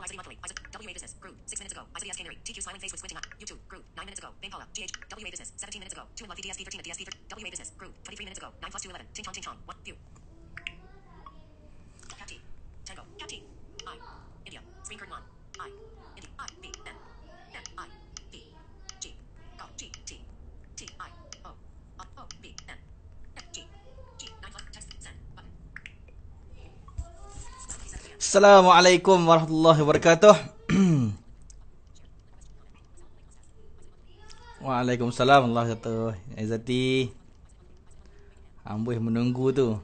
General ICD monthly. WA business. Group. Six minutes ago. ICDS canary. TQ smiling face with squinting eye. YouTube. Group. Nine minutes ago. Bane Paula. GH. WA business. Seventeen minutes ago. Two and lucky DSP thirteen at DSP. 13. WA business. Group. Twenty three minutes ago. Nine plus two eleven. Ting tong ting tong. One. View. Assalamualaikum warahmatullahi wabarakatuh. Waalaikumsalam Allah wabarakatuh. Eh, Izati. Amboi menunggu tu.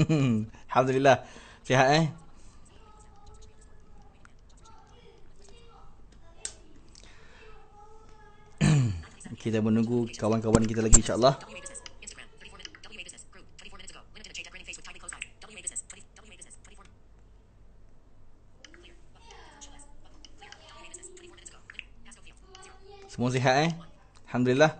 Alhamdulillah. Sihat eh? kita menunggu kawan-kawan kita lagi insyaAllah. allah semoga sihat eh Alhamdulillah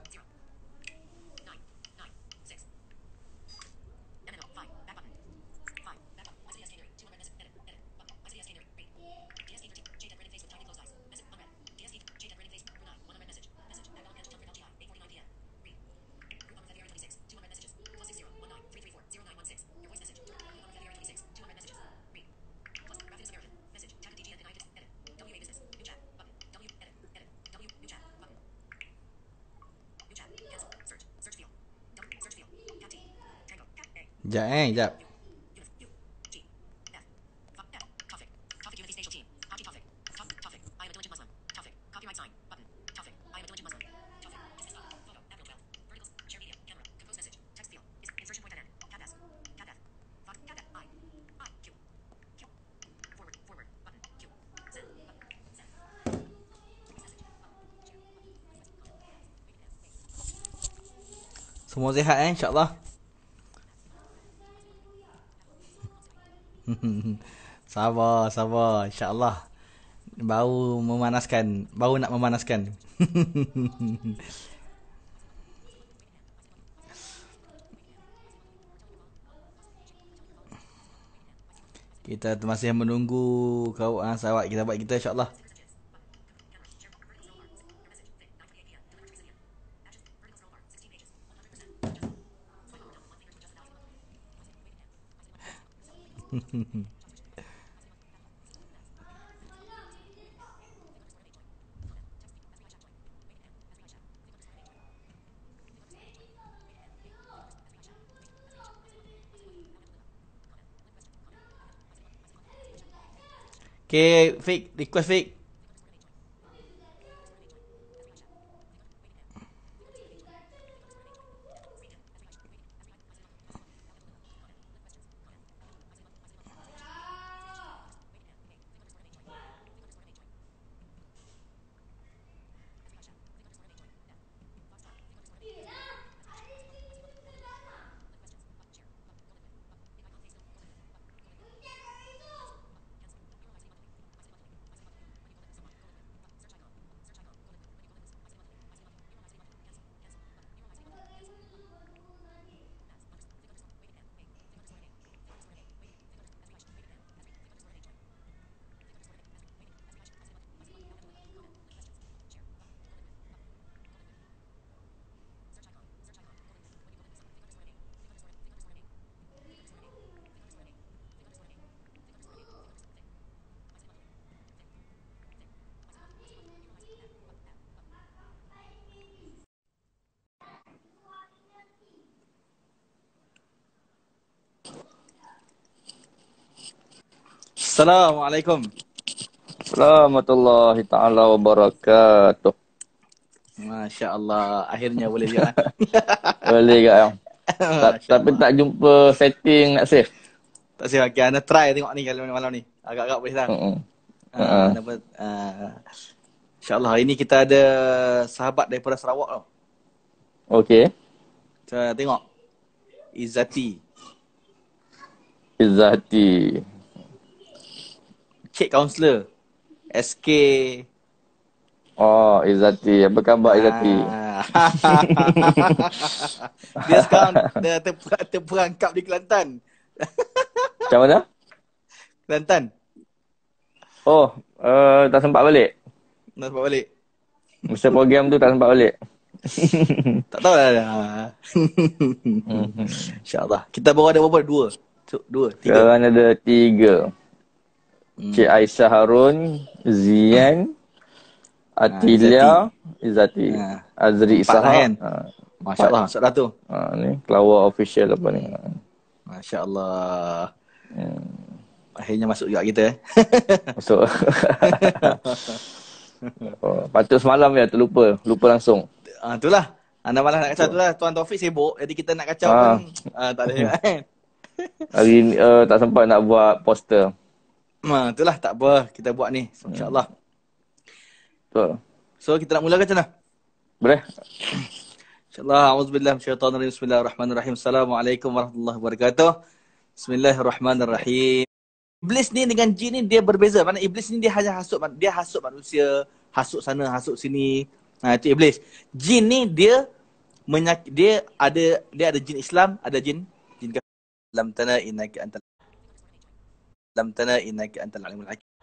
change up. Semua sihat eh insyaAllah Sabar, sabar. Allah Baru memanaskan. Baru nak memanaskan. kita masih menunggu kau sahabat kita buat kita Insya Allah. okay fake request fake Assalamualaikum. Assalamualaikum taala wabarakatuh. Masya Allah, akhirnya boleh juga. boleh juga. Ta- tapi tak jumpa setting nak save. Tak save lagi. Okay, Ana try tengok ni kalau malam ni. Agak-agak boleh tak? Lah. Ha. Ah, ah. Insya-Allah hari ni kita ada sahabat daripada Sarawak tau. Okay. Kita tengok. Izati. Izati. Cik Counselor SK Oh Izzati Apa khabar Izzati ah. Dia sekarang dah ter- terperangkap di Kelantan Macam mana? Kelantan Oh uh, Tak sempat balik Tak sempat balik Mesti program tu tak sempat balik Tak tahu lah InsyaAllah Kita baru ada berapa? Dua Dua Tiga Sekarang ada tiga Hmm. Cik Aisyah Harun, Zian, ah, Atilia, Izati, ha. Ah. Azri Isha. ha. Ah. Masya-Allah, Masya satu. Ha ni keluar official apa ni? Masya-Allah. Hmm. Akhirnya masuk juga kita eh. masuk. oh, patut semalam ya terlupa, lupa langsung. ha, itulah. Anda malah nak kacau tu lah. Tuan Taufik sibuk. Jadi kita nak kacau ha. pun uh, tak ada Hari ni uh, tak sempat nak buat poster. Ma, ha, itulah tak apa kita buat ni insyaallah. Hmm. Betul. So kita nak mulakan ke macam mana? Boleh. Insyaallah auz billahi bismillahirrahmanirrahim. Assalamualaikum warahmatullahi wabarakatuh. Bismillahirrahmanirrahim. Iblis ni dengan jin ni dia berbeza. Mana iblis ni dia hanya hasut dia hasut manusia, hasut sana, hasut sini. Ha itu iblis. Jin ni dia menyak, dia ada dia ada jin Islam, ada jin jin dalam tanah innaka antal لم تنأ إنك أنت العليم الحكيم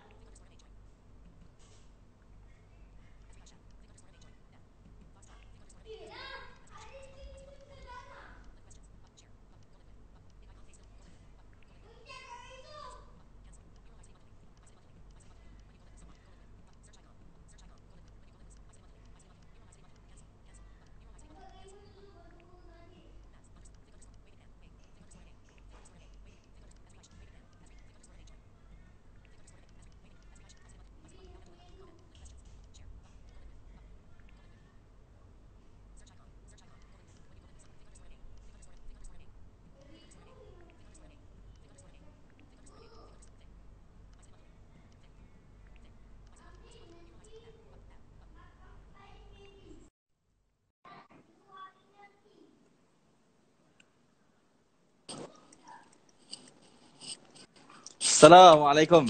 Assalamualaikum.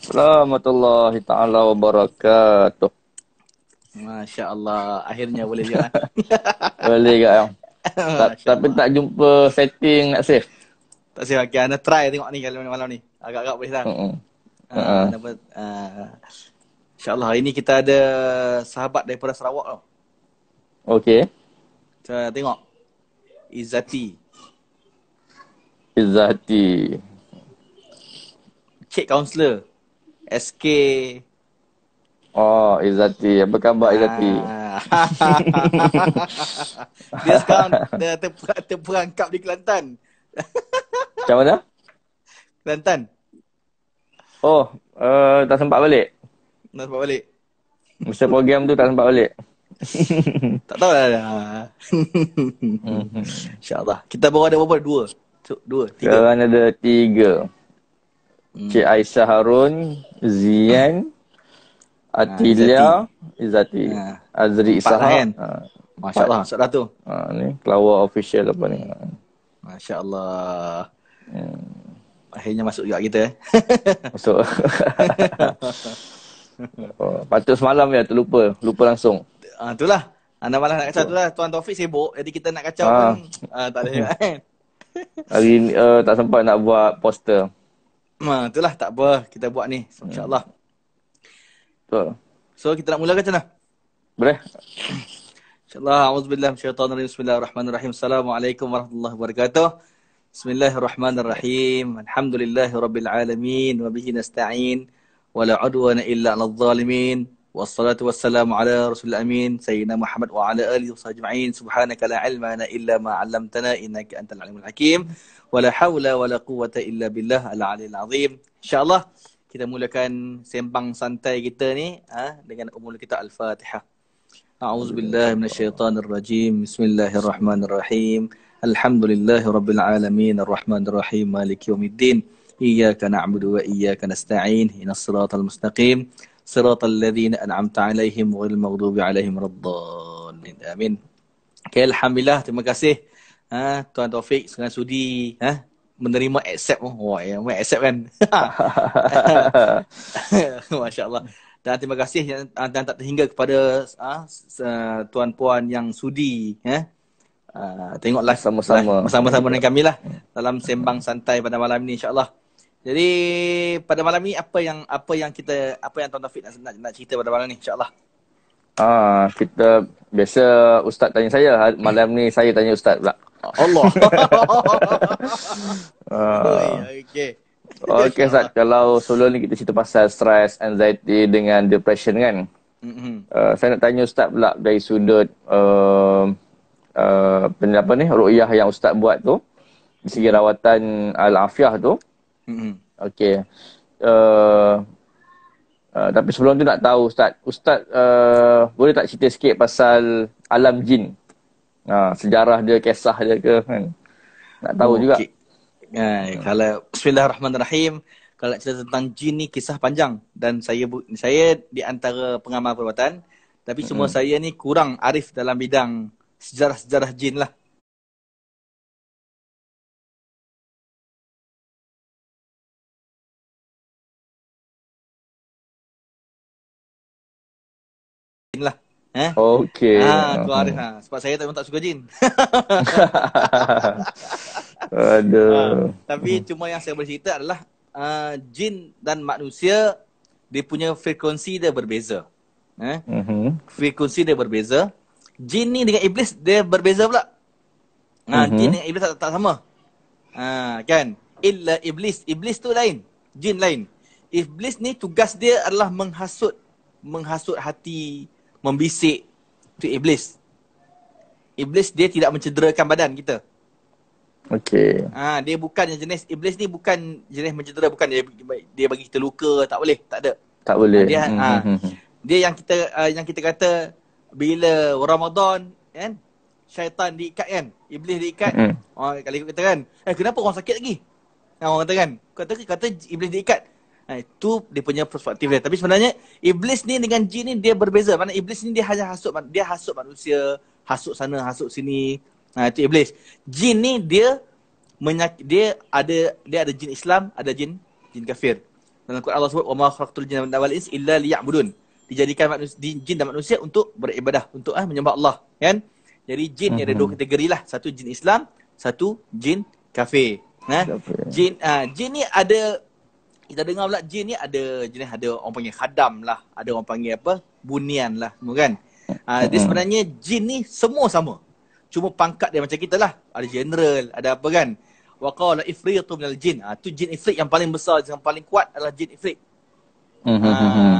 Assalamualaikum taala wabarakatuh. Masya Allah, akhirnya boleh juga. boleh juga. Ya. Ta- tapi tak jumpa setting nak save. Tak save lagi. Okay, try tengok ni kalau malam ni. Agak-agak boleh lah. Uh-uh. Ah, uh-huh. Uh, ah. Insya Allah, hari ni kita ada sahabat daripada Sarawak tau. Okay. Kita tengok. Izati. Izati kid counselor SK Oh Izati apa khabar Izati ah. Dia sekarang dah ter- terperangkap di Kelantan Macam mana? Kelantan Oh uh, tak sempat balik Tak sempat balik Mesti program tu tak sempat balik tak tahu lah InsyaAllah Kita baru ada berapa? Dua Dua, tiga Sekarang ada tiga Hmm. Cik Aisyah Harun, Zian, ah, Atilia, Izati, ah. Azri Isah. Ah, Masya-Allah, Masya tu. Ha, ni Kelawar official apa ni? Masya-Allah. Hmm. Akhirnya masuk juga kita eh. masuk. oh, patut semalam ya terlupa, lupa langsung. Ah itulah. Anda malah nak kacau tu lah. Tuan Taufik sibuk. Jadi kita nak kacau ha. pun. Ah, ha, tak ada. Hari ni uh, tak sempat nak buat poster. Ma, itulah tak apa kita buat ni insyaallah. Hmm. Betul. So kita nak mula ke sana? Boleh. Insyaallah auzubillahi minasyaitonirrajim. Bismillahirrahmanirrahim. Assalamualaikum warahmatullahi wabarakatuh. Bismillahirrahmanirrahim. Alhamdulillahirabbil alamin wa bihi nasta'in wa la 'udwana illa 'alal wassalatu wassalamu ala rasul amin sayyidina muhammad wa ala alihi wa sahbihi ajma'in subhanaka la ilma lana illa ma 'allamtana innaka antal alimul hakim wala haula wala quwwata illa billah al aliyil azim insyaallah kita mulakan sembang santai kita ni ha, dengan umul kita al-fatihah أعوذ بالله من الشيطان الرجيم بسم الله الرحمن الرحيم الحمد لله رب العالمين الرحمن الرحيم مالك يوم الدين إياك نعبد وإياك نستعين إن الصراط المستقيم صراط الذين أنعمت عليهم غير المغضوب عليهم الضالين آمين Okay, Alhamdulillah. Terima kasih. Ha, Tuan Taufik, sekarang sudi. Ha, menerima accept pun. Oh, wah, yang accept kan? Masya Allah. Dan terima kasih dan, dan tak terhingga kepada ha, uh, tuan-puan yang sudi. Ha, uh, tengok live sama-sama. Sama-sama dengan kami lah. Dalam sembang santai pada malam ni, insyaAllah. Allah. Jadi pada malam ni apa yang apa yang kita apa yang Tuan Taufik nak, nak nak cerita pada malam ni insya-Allah. Ah kita biasa ustaz tanya saya ha, hmm. malam ni saya tanya ustaz pula. Allah. Ah. Oh, okey. Okey kalau sebelum ni kita cerita pasal stress, anxiety dengan depression kan. Mm-hmm. Uh, saya nak tanya ustaz pula dari sudut uh, um, ah, uh, apa ni ruqyah yang ustaz buat tu di segi rawatan al-afiah tu. Hmm. Okay. Uh, uh, tapi sebelum tu nak tahu Ustaz. Ustaz uh, boleh tak cerita sikit pasal alam jin? Uh, sejarah dia, kisah dia ke kan? Nak tahu okay. juga. Okay. Eh, hmm. kalau Bismillahirrahmanirrahim. Kalau nak cerita tentang jin ni kisah panjang dan saya saya di antara pengamal perbuatan, tapi semua hmm. saya ni kurang arif dalam bidang sejarah-sejarah jin lah. Eh? Okay. Ha, ah, tu Arif ha. Ah, sebab saya tak tak suka jin. Aduh. Ha, tapi mhm. cuma yang saya boleh cerita adalah uh, jin dan manusia dia punya frekuensi dia berbeza. Eh? Uh-huh. Frekuensi dia berbeza. Jin ni dengan iblis dia berbeza pula. Ha, uh-huh. Jin dengan mhm. iblis tak, tak sama. Ha, kan? Illa iblis. Iblis tu lain. Jin lain. Iblis ni tugas dia adalah menghasut. Menghasut hati membisik tu iblis. Iblis dia tidak mencederakan badan kita. Okey. Ah ha, dia bukan jenis iblis ni bukan jenis mencedera bukan dia dia bagi kita luka tak boleh tak ada. Tak boleh. dia mm-hmm. ha, hmm, hmm, hmm. dia yang kita uh, yang kita kata bila Ramadan kan syaitan diikat kan iblis diikat. Mm-hmm. Oh kalau kita kan eh kenapa orang sakit lagi? Yang orang kata kan kata kata iblis diikat Ha, itu dia punya perspektif dia. Tapi sebenarnya iblis ni dengan jin ni dia berbeza. Mana iblis ni dia hanya hasut dia hasut manusia, hasut sana, hasut sini. Nah ha, itu iblis. Jin ni dia menyak, dia ada dia ada jin Islam, ada jin jin kafir. Dalam Quran Allah sebut wa ma khalaqtul jinna wal insa illa liya'budun. Dijadikan manusia, jin dan manusia untuk beribadah, untuk ha, menyembah Allah, kan? Jadi jin ni ada dua mhm. kategori lah. Satu jin Islam, satu jin kafir. Nah kan? Jin ha, jin ni ada kita dengar pula jin ni ada jenis ada orang panggil khadam lah ada orang panggil apa bunian lah semua kan uh, ah, mm-hmm. dia hmm. sebenarnya jin ni semua sama cuma pangkat dia macam kita lah ada general ada apa kan wa qala ifritu minal jin ah uh, tu jin ifrit yang paling besar yang paling kuat adalah jin ifrit mm-hmm.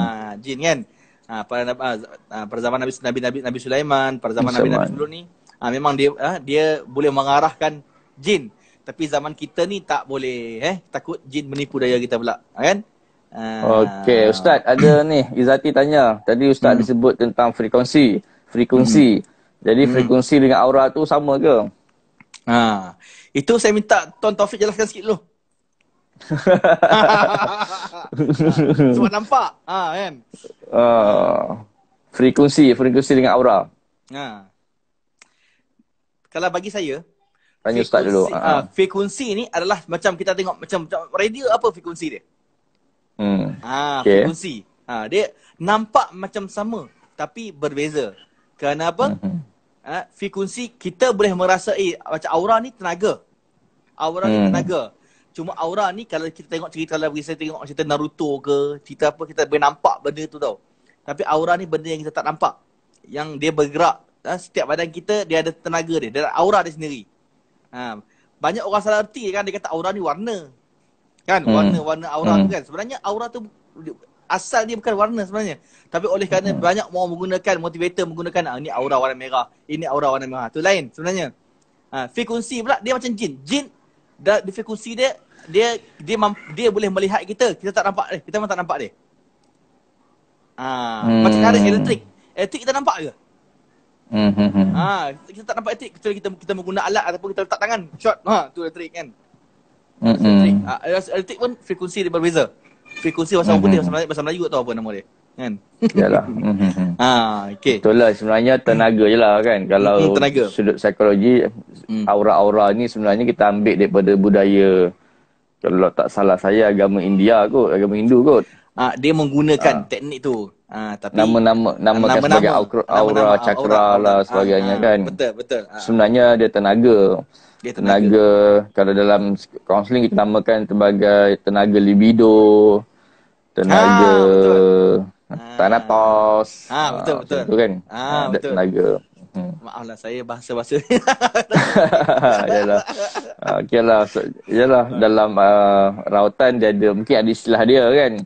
uh, jin kan uh, pada, uh, pada zaman Nabi Nabi Nabi, Nabi Sulaiman pada zaman Nabi Nabi, Nabi sebelum ni uh, memang dia uh, dia boleh mengarahkan jin tapi zaman kita ni tak boleh eh takut jin menipu daya kita pula kan uh, okey ustaz ada ni Izati tanya tadi ustaz hmm. disebut tentang frekuensi frekuensi hmm. jadi hmm. frekuensi dengan aura tu sama ke ha itu saya minta tuan Taufik jelaskan sikit dulu sebab nampak ha kan uh, frekuensi frekuensi dengan aura ha kalau bagi saya Tanya ustaz dulu. Uh, ha, ha. ah, frekuensi ni adalah macam kita tengok macam, radio apa frekuensi dia? Hmm. Ah, okay. frekuensi. Ah, ha, dia nampak macam sama tapi berbeza. Kenapa? Mm-hmm. Ah, frekuensi kita boleh merasai macam aura ni tenaga. Aura hmm. ni tenaga. Cuma aura ni kalau kita tengok cerita lah, bagi saya tengok cerita Naruto ke, cerita apa, kita boleh nampak benda tu tau. Tapi aura ni benda yang kita tak nampak. Yang dia bergerak. Ha? Setiap badan kita, dia ada tenaga dia. Dia ada aura dia sendiri. Ha. Banyak orang salah erti kan dia kata aura ni warna. Kan hmm. warna warna aura hmm. tu kan. Sebenarnya aura tu asal dia bukan warna sebenarnya. Tapi oleh kerana hmm. banyak orang menggunakan motivator menggunakan ah, ini aura warna merah, ini aura warna merah. Tu lain sebenarnya. Ha. frekuensi pula dia macam jin. Jin dah di frekuensi dia dia dia mam, dia boleh melihat kita. Kita tak nampak dia. Kita memang tak nampak dia. ha. hmm. macam cara elektrik. Elektrik kita nampak ke? Hmm, hmm hmm. Ha, kita tak nampak etik kecuali kita kita menggunakan alat ataupun kita letak tangan shot. Ha, tu elektrik kan. Hmm. hmm. Ha, elektrik pun frekuensi dia berbeza. Frekuensi bahasa mm-hmm. putih, hmm, bahasa Melayu, bahasa Melayu atau apa nama dia. Kan? Yalah. Hmm. ha, okey. Betul lah sebenarnya tenaga je lah kan. Kalau tenaga. sudut psikologi aura-aura ni sebenarnya kita ambil daripada budaya kalau tak salah saya agama India kot, agama Hindu kot uh, dia menggunakan uh. teknik tu. Uh, tapi nama-nama nama kan sebagai nama, aura, nama, aura chakra aura, lah sebagainya uh, kan. Betul betul. Uh. Sebenarnya dia tenaga. Dia tenaga. tenaga kalau dalam counseling kita namakan sebagai tenaga libido, tenaga ha, tanatos. Ah ha, betul uh, betul. Itu kan. Ah ha, uh, betul. Tenaga. Hmm. Maaflah saya bahasa-bahasa. Iyalah. Okeylah. Iyalah dalam uh, rautan dia ada mungkin ada istilah dia kan.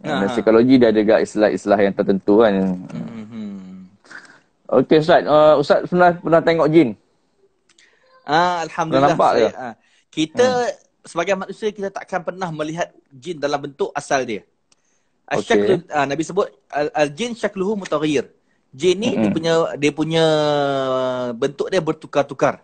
Ah. Dan psikologi dia ada gak istilah-istilah yang tertentu kan. Mm-hmm. Okey Ustaz, uh, Ustaz pernah, pernah tengok jin? Ah, Alhamdulillah. Nampak saya, ah. Kita hmm. sebagai manusia kita takkan pernah melihat jin dalam bentuk asal dia. Asyaklu, ah, okay. ah, Nabi sebut al-jin syakluhu mutaghir. Jin ni mm-hmm. dia hmm. punya dia punya bentuk dia bertukar-tukar.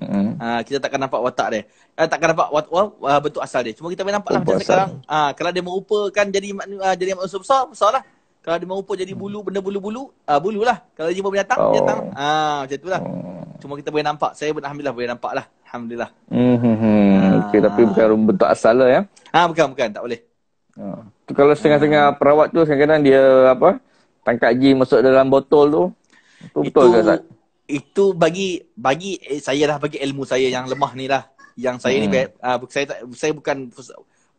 Mm-hmm. Ah, kita takkan nampak watak dia uh, takkan dapat what, what, uh, bentuk asal dia. Cuma kita boleh nampak lah macam asal. sekarang. Uh, kalau dia merupakan jadi uh, jadi manusia besar, besar lah. Kalau dia merupakan jadi bulu, benda bulu-bulu, uh, ah, bulu lah. Kalau dia jumpa binatang, oh. binatang. Uh, macam itulah. Hmm. Cuma kita boleh nampak. Saya pun Alhamdulillah boleh nampak lah. Alhamdulillah. Hmm, hmm, hmm. Uh. Okay, tapi bukan bentuk asal lah ya? Ah, uh, bukan, bukan. Tak boleh. Uh. Tu kalau setengah-setengah hmm. perawat tu, kadang-kadang dia apa? Tangkap gi masuk dalam botol tu. Itu betul itu... ke, Ustaz? itu bagi bagi eh, saya lah, bagi ilmu saya yang lemah ni lah yang saya hmm. ni uh, ah, saya tak, saya bukan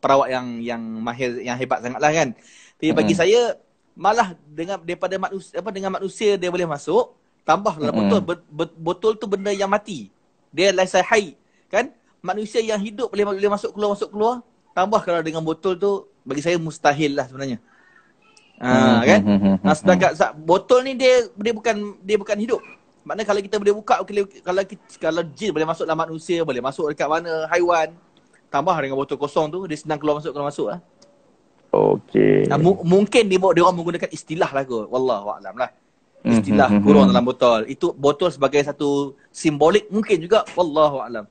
perawat yang yang mahir yang hebat sangatlah kan. Tapi bagi hmm. saya malah dengan daripada manusia apa dengan manusia dia boleh masuk tambah dalam hmm. botol botol tu benda yang mati. Dia saya hai kan? Manusia yang hidup boleh boleh masuk keluar masuk keluar tambah kalau dengan botol tu bagi saya mustahil lah sebenarnya. Ah hmm. kan? Hmm, hmm, hmm, nah, sedangkan botol ni dia dia bukan dia bukan hidup. Maknanya kalau kita boleh buka kalau kalau, kalau jin boleh masuk dalam manusia, boleh masuk dekat mana haiwan. Tambah dengan botol kosong tu dia senang keluar masuk keluar masuk lah. Okey. Nah, m- mungkin dia dia orang menggunakan istilah lah kot. Wallahu a'lam lah. Mhm, istilah mm-hmm. kurung mhm. dalam botol. Itu botol sebagai satu simbolik mungkin juga. Wallahu a'lam.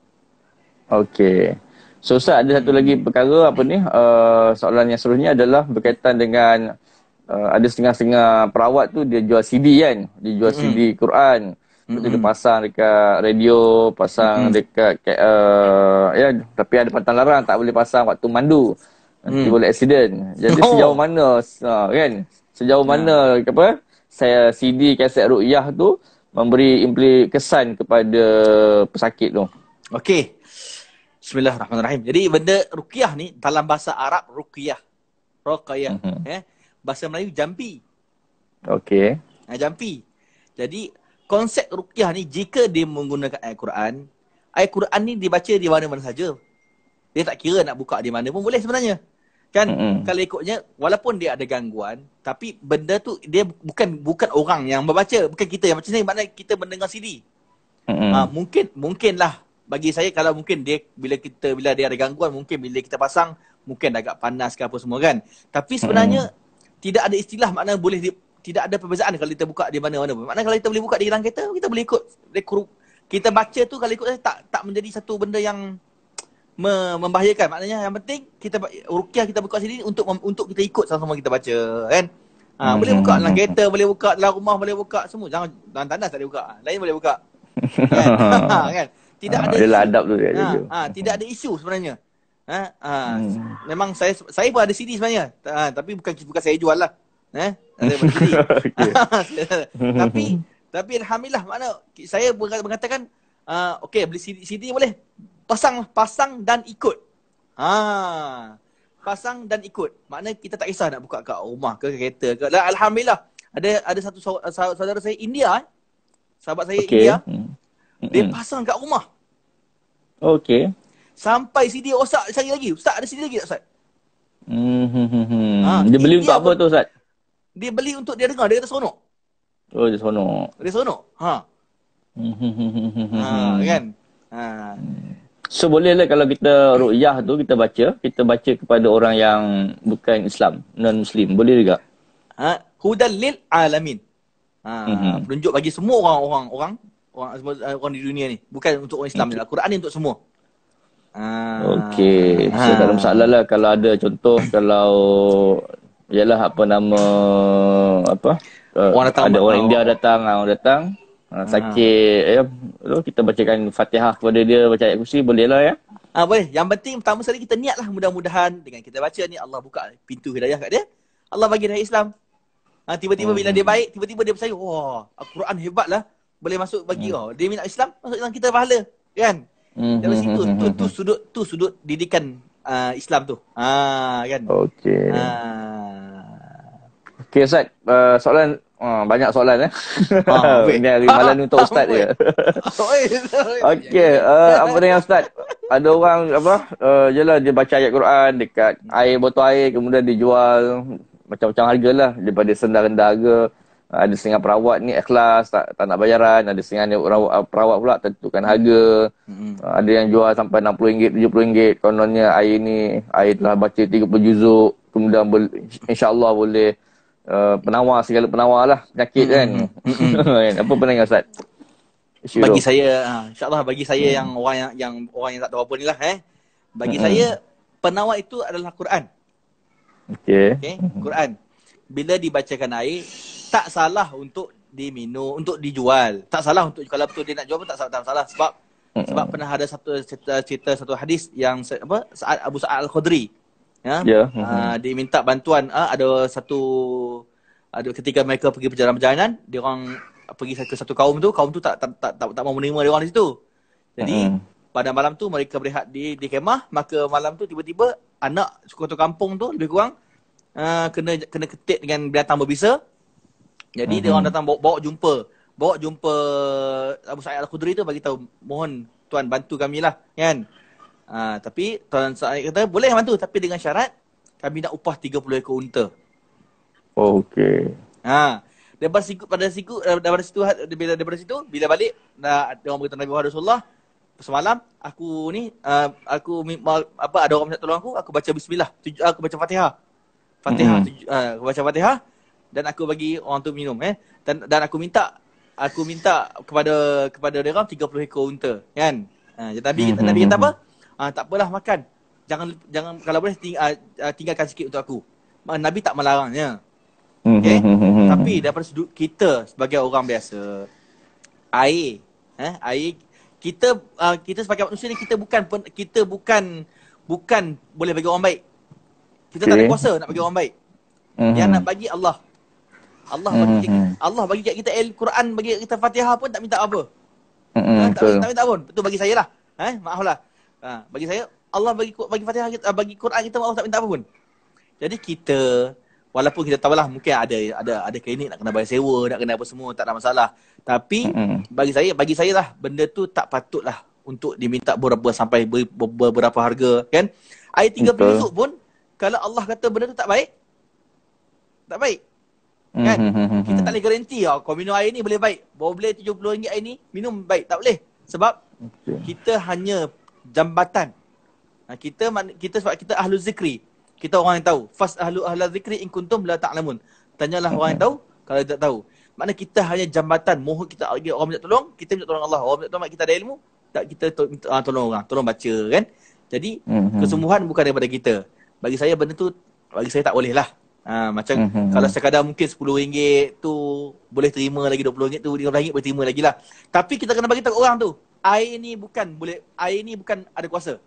Okey. So Ustaz ada satu lagi perkara apa ni uh, soalan yang seterusnya adalah berkaitan dengan uh, ada setengah-setengah perawat tu dia jual CD kan dia jual mm. CD Quran. Mm. Mm-hmm. Dia pasang dekat radio, pasang mm-hmm. dekat uh, ya tapi ada pantang larang tak boleh pasang waktu mandu. Nanti mm. boleh accident. Jadi oh. sejauh mana uh, kan? Sejauh mana yeah. Ya. apa? Saya CD kaset ruqyah tu memberi impli kesan kepada pesakit tu. Okey. Bismillahirrahmanirrahim. Jadi benda ruqyah ni dalam bahasa Arab ruqyah. Ruqyah mm-hmm. eh. Bahasa Melayu jampi. Okey. Ah jampi. Jadi konsep ruqyah ni jika dia menggunakan ayat Quran, ayat Quran ni dibaca di mana-mana saja. Dia tak kira nak buka di mana pun boleh sebenarnya. Kan mm-hmm. kalau ikutnya walaupun dia ada gangguan tapi benda tu dia bukan bukan orang yang membaca, bukan kita yang baca ni mana kita mendengar CD. Mm-hmm. Uh, ah, mungkin mungkinlah bagi saya kalau mungkin dia bila kita bila dia ada gangguan mungkin bila kita pasang mungkin agak panas ke apa semua kan. Tapi sebenarnya mm-hmm. tidak ada istilah makna boleh di, tidak ada perbezaan kalau kita buka di mana-mana pun. Maknanya kalau kita boleh buka di dalam kereta, kita boleh ikut rekrut. Kita baca tu kalau ikut eh, tak tak menjadi satu benda yang membahayakan. Maknanya yang penting kita rukiah kita buka sini untuk untuk kita ikut sama-sama kita baca kan. Ha, hmm. boleh hmm, buka dalam hmm, hmm. kereta, boleh buka dalam rumah, boleh buka semua. Jangan dalam tandas tak boleh buka. Lain boleh buka. kan? kan? Tidak ah, ha, ada adab tu Ha, ha, tidak ada isu sebenarnya. Ha, ha, hmm. Memang saya saya pun ada sini sebenarnya. Ha, tapi bukan bukan saya jual lah. Eh? tapi tapi alhamdulillah mana saya mengatakan uh, ah, okey beli CD, CD boleh pasang pasang dan ikut. Ha. Pasang dan ikut. Makna kita tak kisah nak buka kat rumah ke kereta ke. Dan lah, alhamdulillah ada ada satu saudara saya India eh. Sahabat saya okay. India. Mm. Dia hmm. pasang kat rumah. Oh, okey. Sampai CD rosak oh, cari lagi. Ustaz ada CD lagi tak Ustaz? Mm-hmm. Ha, dia beli untuk apa tu Ustaz? dia beli untuk dia dengar dia kata seronok oh dia seronok dia seronok ha hmm. ha kan ha So bolehlah kalau kita ru'yah tu kita baca, kita baca kepada orang yang bukan Islam, non muslim, boleh juga. Ha, hudal lil alamin. Ha, penunjuk hmm. bagi semua orang-orang orang orang eh, orang di dunia ni, bukan untuk orang Islam okay. Lah. Quran ni untuk semua. Ha. Okey, so ha. tak masalah lah kalau ada contoh kalau ialah apa nama apa orang eh, datang ada orang India datang ah, orang datang ha. sakit ya eh, kita bacakan Fatihah kepada dia baca ayat kursi boleh lah ya ha, boleh yang penting pertama sekali kita niatlah mudah-mudahan dengan kita baca ni Allah buka pintu hidayah kat dia Allah bagi dia Islam ha, tiba-tiba hmm. bila dia baik tiba-tiba dia percaya wah Al-Quran hebatlah boleh masuk bagi hmm. Oh, dia minat Islam masuk dalam kita pahala kan hmm. dari situ hmm, tu, hmm, tu hmm. sudut tu sudut didikan uh, Islam tu ha kan okey ha. Okay Ustaz, uh, soalan uh, banyak soalan eh. Ah, ini hari malam ni untuk ah, Ustaz je. Okey, uh, apa dengan Ustaz? Ada orang apa? Uh, jelah dia baca ayat Quran dekat air botol air kemudian dijual macam-macam harga hargalah daripada sendal rendah harga. Ada setengah perawat ni ikhlas tak, tak nak bayaran, ada setengah ni perawat, uh, perawat pula tentukan harga. Mm-hmm. Ada yang jual sampai RM60, RM70 kononnya air ni air telah baca 30 juzuk kemudian insyaallah boleh Eh, penawar segala penawar lah penyakit hmm, kan. Hmm, hmm. kan. Apa pandangan Ustaz? Syuruh. Bagi saya, ha, insyaAllah bagi saya hmm. yang orang yang, yang orang yang tak tahu apa ni lah eh. Bagi hmm. saya, penawar itu adalah Quran. Okey, okay. Quran. Bila dibacakan air, tak salah untuk diminum, untuk dijual. Tak salah untuk kalau betul dia nak jual pun tak salah. Tak salah. Sebab hmm. sebab pernah ada satu cerita, cerita satu hadis yang apa Sa'ad, Abu Sa'ad Al-Khudri ya yeah. Ya, mm-hmm. uh, dia minta bantuan uh, ada satu ada ketika mereka pergi perjalanan-perjalanan dia orang pergi ke satu kaum tu kaum tu tak tak tak tak, tak mau menerima dia orang di situ jadi mm-hmm. pada malam tu mereka berehat di di kemah maka malam tu tiba-tiba anak suku satu kampung tu lebih kurang uh, kena kena ketik dengan binatang berbisa jadi mm-hmm. dia orang mhm. datang bawa, bawa jumpa bawa jumpa Abu Sa'id Al-Khudri tu bagi tahu mohon tuan bantu kami lah kan Ha, tapi Tuan Sa'ad kata boleh bantu tapi dengan syarat kami nak upah 30 ekor unta. Oh, okay. Ha. Lepas ikut pada siku eh, daripada situ ha, bila daripada situ bila balik nak orang beritahu Nabi Muhammad Rasulullah semalam aku ni uh, aku apa ada orang nak tolong aku aku baca bismillah tuju, aku baca Fatihah. Fatihah hmm. tuju, uh, eh, aku baca Fatihah dan aku bagi orang tu minum eh dan, dan aku minta aku minta kepada kepada dia orang 30 ekor unta kan. Ha uh, jadi Nabi hmm. hmm Nabi kata hmm, apa? Hmm. Ah tak apalah makan. Jangan jangan kalau boleh ting, uh, tinggalkan sikit untuk aku. Nabi tak melarangnya. Hmm, okay? Hmm, hmm, Tapi daripada sudut kita sebagai orang biasa air, eh air kita uh, kita sebagai manusia ni kita bukan kita bukan bukan boleh bagi orang baik. Kita okay. tak ada kuasa nak bagi orang baik. Mm-hmm. Yang nak bagi Allah. Allah bagi mm-hmm. Allah bagi kita Al-Quran, bagi kita Fatihah pun tak minta apa. Mm-hmm. Ha, tak, minta, tak minta pun. Itu bagi saya lah. Eh, maaf lah. Ha, bagi saya Allah bagi bagi Fatihah kita ah, bagi Quran kita Allah tak minta apa pun. Jadi kita walaupun kita tahu lah mungkin ada ada ada klinik nak kena bayar sewa, nak kena apa semua tak ada masalah. Tapi hmm bagi saya bagi saya lah benda tu tak patutlah untuk diminta berapa sampai berapa harga kan. Air tiga penyusup pun kalau Allah kata benda tu tak baik tak baik. Kan? Mm-hmm. mm-hmm kita mm-hmm. tak boleh garanti lah kau minum air ni boleh baik. Boleh RM70 air ni minum baik. Tak boleh. Sebab okay. kita hanya jambatan. Nah ha, kita kita sebab kita ahlu zikri. Kita orang yang tahu. Fas ahlu ahla zikri in kuntum la ta'lamun. Tanyalah orang yang tahu kalau tak tahu. Makna kita hanya jambatan. Mohon kita orang minta tolong, kita minta tolong Allah. Orang minta tolong kita ada ilmu, tak kita to- minta, ah, tolong orang, tolong baca kan. Jadi mm-hmm. kesembuhan bukan daripada kita. Bagi saya benda tu bagi saya tak boleh lah. Ha, macam mm-hmm. kalau sekadar mungkin RM10 tu boleh terima lagi RM20 tu RM5 boleh terima lagi lah. Tapi kita kena bagi tahu orang tu air ni bukan boleh air ni bukan ada kuasa.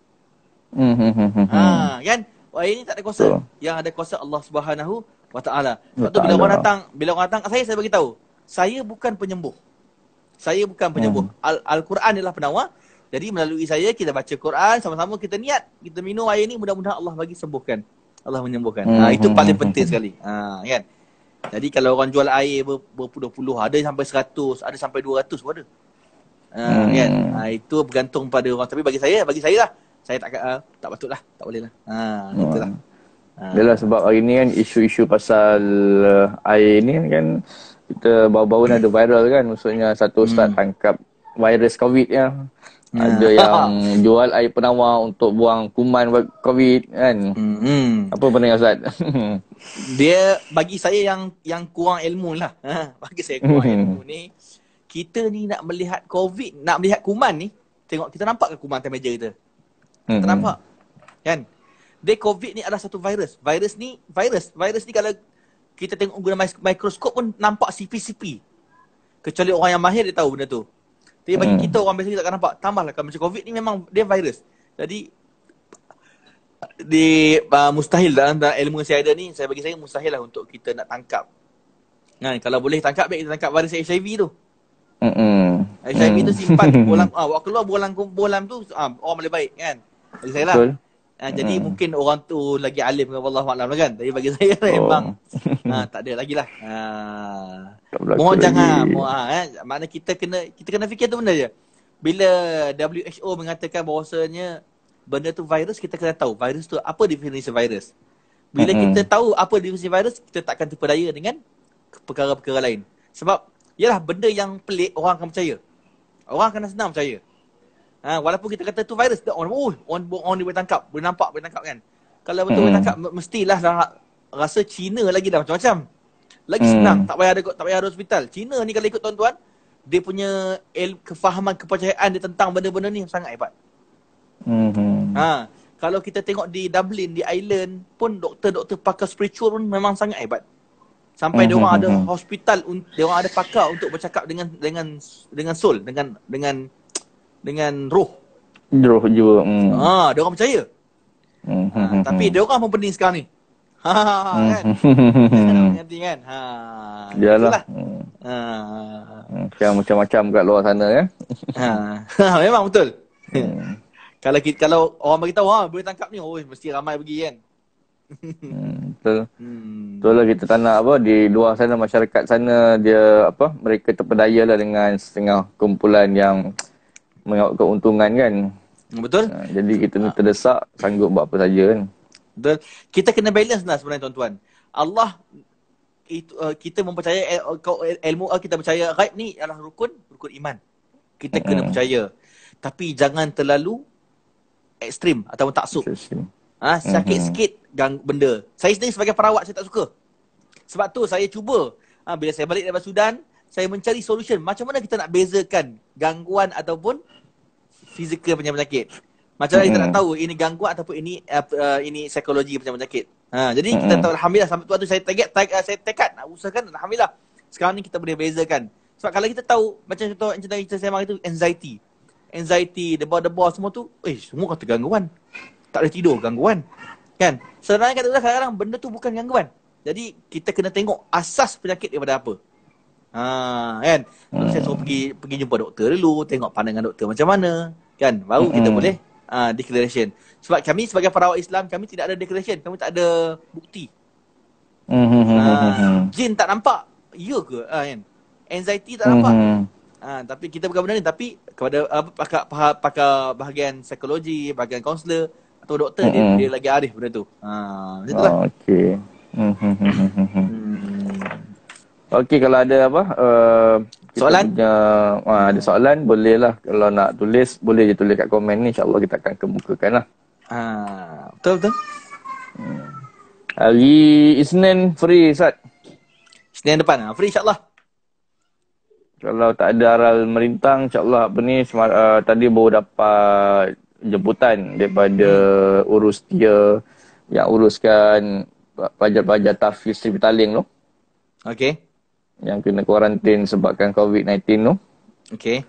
Hmm hmm hmm. hmm ha hmm. kan? Air ni tak ada kuasa. So. Yang ada kuasa Allah Subhanahu Wa Taala. Ya, Sebab tu bila orang datang, bila orang datang saya saya bagi tahu, saya bukan penyembuh. Saya bukan penyembuh. Hmm. Al- Al-Quran ialah penawar. Jadi melalui saya kita baca Quran sama-sama kita niat, kita minum air ni mudah-mudahan Allah bagi sembuhkan. Allah menyembuhkan. Ha, hmm. Ha itu hmm, paling penting sekali. Ha kan? Jadi kalau orang jual air berpuluh-puluh, ada sampai seratus, ada sampai 200 pun ada. Ah, kan? hmm. kan ha, itu bergantung pada orang tapi bagi saya bagi saya lah saya tak uh, tak lah, tak boleh lah ha itulah hmm. Yalah ha. sebab hari ni kan isu-isu pasal uh, air ni kan, kan? kita baru-baru ni ada viral kan maksudnya satu hmm. ustaz hmm. tangkap virus covid ya. Hmm. Ada yang jual air penawar untuk buang kuman covid kan. Hmm. Apa pandangan ustaz? Dia bagi saya yang yang kurang ilmu lah. bagi saya kurang hmm. ilmu ni kita ni nak melihat covid nak melihat kuman ni tengok kita nampak ke kuman atas meja kita mm-hmm. tak hmm, hmm. nampak kan dia covid ni adalah satu virus virus ni virus virus ni kalau kita tengok guna mikroskop pun nampak CP-CP. Kecuali orang yang mahir dia tahu benda tu. Tapi bagi hmm. kita orang biasa kita takkan nampak. Tambahlah kalau macam COVID ni memang dia virus. Jadi di uh, mustahil dalam, dalam ilmu yang saya ada ni, saya bagi saya mustahil lah untuk kita nak tangkap. Nah, kan, kalau boleh tangkap, baik kita tangkap virus HIV tu. Mm-mm. tu mm. simpan bolam ah awak keluar bolam bolam tu ah orang boleh baik kan. Bagi saya lah. Betul. Ah, jadi mungkin orang tu lagi alim dengan Allah Maha kan. Tapi bagi saya oh. memang ah tak ada lagi lah. Ah. Mohon jangan mohon ah, eh. Mana kita kena kita kena fikir tu benda je. Bila WHO mengatakan bahawasanya benda tu virus kita kena tahu virus tu apa definisi virus. Bila mm-hmm. kita tahu apa definisi virus kita takkan terpedaya dengan perkara-perkara lain. Sebab ialah benda yang pelik orang akan percaya. Orang akan senang percaya. Ha, walaupun kita kata tu virus, tak orang, oh, orang, orang boleh tangkap, boleh nampak, boleh tangkap kan. Kalau betul hmm. tangkap, mestilah lah rasa Cina lagi dah macam-macam. Lagi hmm. senang, tak payah ada tak payah ada hospital. Cina ni kalau ikut tuan-tuan, dia punya il- kefahaman kepercayaan dia tentang benda-benda ni sangat hebat. Hmm. Ha, kalau kita tengok di Dublin, di Ireland pun doktor-doktor pakar spiritual pun memang sangat hebat. Hmm sampai mm-hmm. dia orang mhm, ada mhm, mhm. hospital dia orang ada pakar untuk bercakap dengan dengan dengan soul dengan dengan dengan roh roh jiwa mm. ha dia orang percaya mm-hmm. ha, tapi dia orang pun pening sekarang ni ha kan kan ha jelah mm. ha mm, macam-macam kat luar sana ya ha memang betul hmm. kalau kita, kalau orang bagi tahu ha boleh tangkap ni oh mesti ramai pergi kan Hmm, betul. Hmm. Betul lah kita tak nak apa di luar sana masyarakat sana dia apa mereka terpedaya lah dengan setengah kumpulan yang mengawal keuntungan kan. Betul. Ha, jadi kita ni terdesak sanggup buat apa saja kan. Betul. Kita kena balance lah sebenarnya tuan-tuan. Allah itu uh, kita mempercayai ilmu uh, kita percaya ghaib ni adalah rukun rukun iman. Kita kena hmm. percaya. Tapi jangan terlalu ekstrim atau taksub ha, sakit mm sikit gang benda. Saya sendiri sebagai perawat saya tak suka. Sebab tu saya cuba ha, bila saya balik daripada Sudan, saya mencari solution macam mana kita nak bezakan gangguan ataupun fizikal punya penyakit. Macam mana kita nak mm-hmm. tahu ini gangguan ataupun ini uh, uh, ini psikologi punya penyakit. Ha, jadi kita mm-hmm. tahu alhamdulillah sampai waktu saya tagat tag, uh, saya tekad nak usahakan alhamdulillah sekarang ni kita boleh bezakan. Sebab kalau kita tahu macam contoh yang cerita saya itu anxiety. Anxiety, debar-debar semua tu, eh semua kata gangguan tak boleh tidur gangguan kan sebenarnya kata tu kadang-kadang benda tu bukan gangguan jadi kita kena tengok asas penyakit daripada apa ha kan hmm. saya suruh pergi pergi jumpa doktor dulu tengok pandangan doktor macam mana kan baru hmm. kita boleh uh, declaration sebab kami sebagai perawat Islam kami tidak ada declaration kami tak ada bukti hmm. uh, jin tak nampak ya ke uh, kan anxiety tak nampak hmm. Ha, tapi kita bukan benda ni tapi kepada uh, pakar, pakar, pakar bahagian psikologi bahagian kaunselor atau doktor mm. dia dia lagi arif benda tu. Ha macam itulah. Oh, ah, okey. Hmm, hmm, hmm, okey kalau ada apa uh, soalan punya, uh, ada soalan bolehlah kalau nak tulis boleh je tulis kat komen ni insyaallah kita akan kemukakanlah. Ah, ha, betul betul. Hari Isnin free Sat. Isnin depan ah free insyaallah. Kalau tak ada aral merintang insyaallah apa ni uh, tadi baru dapat jemputan daripada hmm. urus dia yang uruskan pelajar-pelajar tafis Sri Petaling tu. Okay. Yang kena kuarantin sebabkan COVID-19 tu. Okay.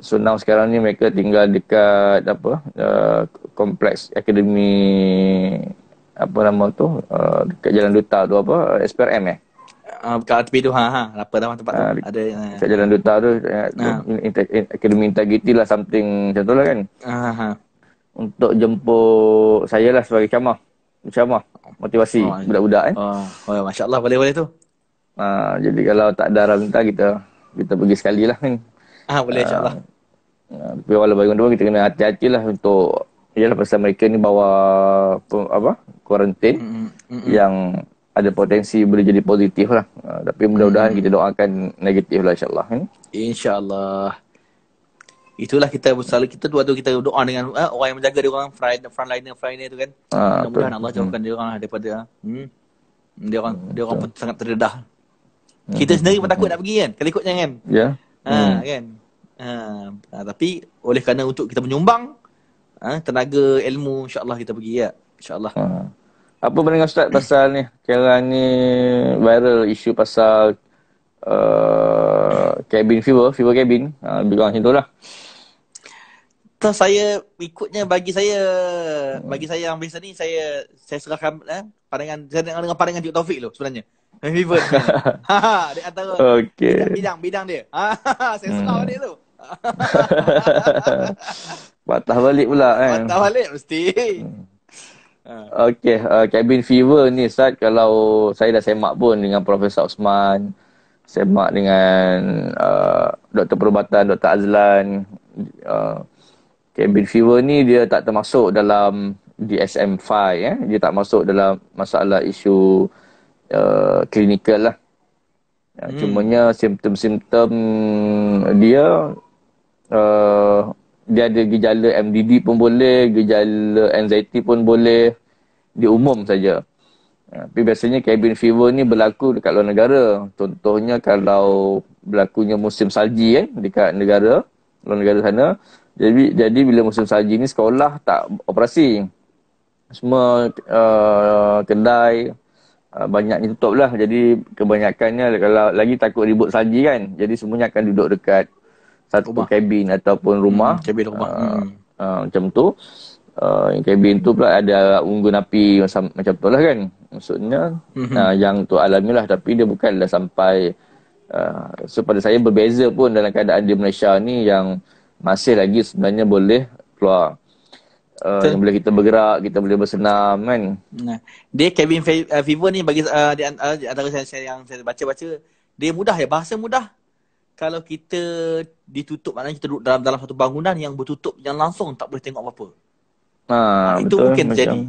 So now sekarang ni mereka tinggal dekat apa uh, kompleks akademi apa nama tu uh, dekat Jalan Duta tu apa SPRM eh? Ya? uh, kat tepi tu ha ha apa dah tempat uh, ada uh, kat jalan duta tu uh, uh, akademi integrity lah something macam tu lah kan uh, ha untuk jemput saya lah sebagai camah camah motivasi oh, ya. budak-budak kan eh. oh, oh ya, masya-Allah boleh-boleh tu uh, jadi kalau tak ada minta kita kita pergi sekali lah kan ah uh, boleh insya-Allah uh, tapi walau bagaimana kita kena hati-hati lah untuk Yalah pasal mereka ni bawa apa, Quarantine mm-hmm. mm-hmm. yang ada potensi boleh jadi positif lah. Uh, tapi mudah-mudahan hmm. kita doakan negatif lah insyaAllah. Hmm? InsyaAllah. Itulah kita selalu kita dua tu kita doa dengan uh, orang yang menjaga dia orang front front liner front liner tu kan. Ah, Mudah-mudahan Allah hmm. jauhkan hmm. dia orang daripada hmm. Dia orang hmm, dia orang pun sangat terdedah. Hmm. Kita sendiri pun takut hmm. nak pergi kan. Kalau ikutnya kan. Ya. Yeah. Ha, hmm. kan. Ha, tapi oleh kerana untuk kita menyumbang ha, tenaga ilmu insya-Allah kita pergi ya. Insya-Allah. Hmm apa pendengar Ustaz pasal ni? Kelan ni viral isu pasal uh, cabin fever, fever cabin. Uh, lebih kurang macam tu lah. Tuh saya ikutnya bagi saya, hmm. bagi saya yang biasa ni, saya saya serahkan eh, pandangan, saya dengan, dengan pandangan Cik Taufik tu sebenarnya. fever. Haa, ha, di antara okay. bidang, bidang dia. Haa, ha, saya serah hmm. dia tu. Patah balik pula kan. Patah balik mesti. Hmm. Ah. Okay, uh, ah, cabin fever ni Ustaz, kalau saya dah semak pun dengan Profesor Osman, semak dengan uh, Doktor Perubatan, Doktor Azlan, uh, cabin fever ni dia tak termasuk dalam DSM-5, eh? dia tak masuk dalam masalah isu uh, klinikal lah. Hmm. Cumanya simptom-simptom dia uh, dia ada gejala MDD pun boleh, gejala anxiety pun boleh. Dia umum saja. Ha, tapi biasanya cabin fever ni berlaku dekat luar negara. Contohnya kalau berlakunya musim salji eh, dekat negara, luar negara sana. Jadi, jadi bila musim salji ni sekolah tak operasi. Semua uh, kedai uh, banyaknya tutup lah. Jadi kebanyakannya kalau lagi takut ribut salji kan. Jadi semuanya akan duduk dekat satu rumah. kabin ataupun rumah. Hmm, kabin rumah. Uh, hmm. uh, macam tu. Uh, kabin hmm. tu pula ada unggun api macam, macam tu lah kan. Maksudnya hmm. uh, yang tu alami lah tapi dia bukanlah sampai. Uh, so pada saya berbeza pun dalam keadaan di Malaysia ni yang masih lagi sebenarnya boleh keluar. Uh, yang boleh kita bergerak, kita boleh bersenam kan. Nah. Dia cabin fever ni bagi uh, di antara saya yang saya baca-baca dia mudah ya bahasa mudah kalau kita ditutup maknanya kita duduk dalam dalam satu bangunan yang bertutup yang langsung tak boleh tengok apa-apa. Ha, ha itu betul, mungkin jadi.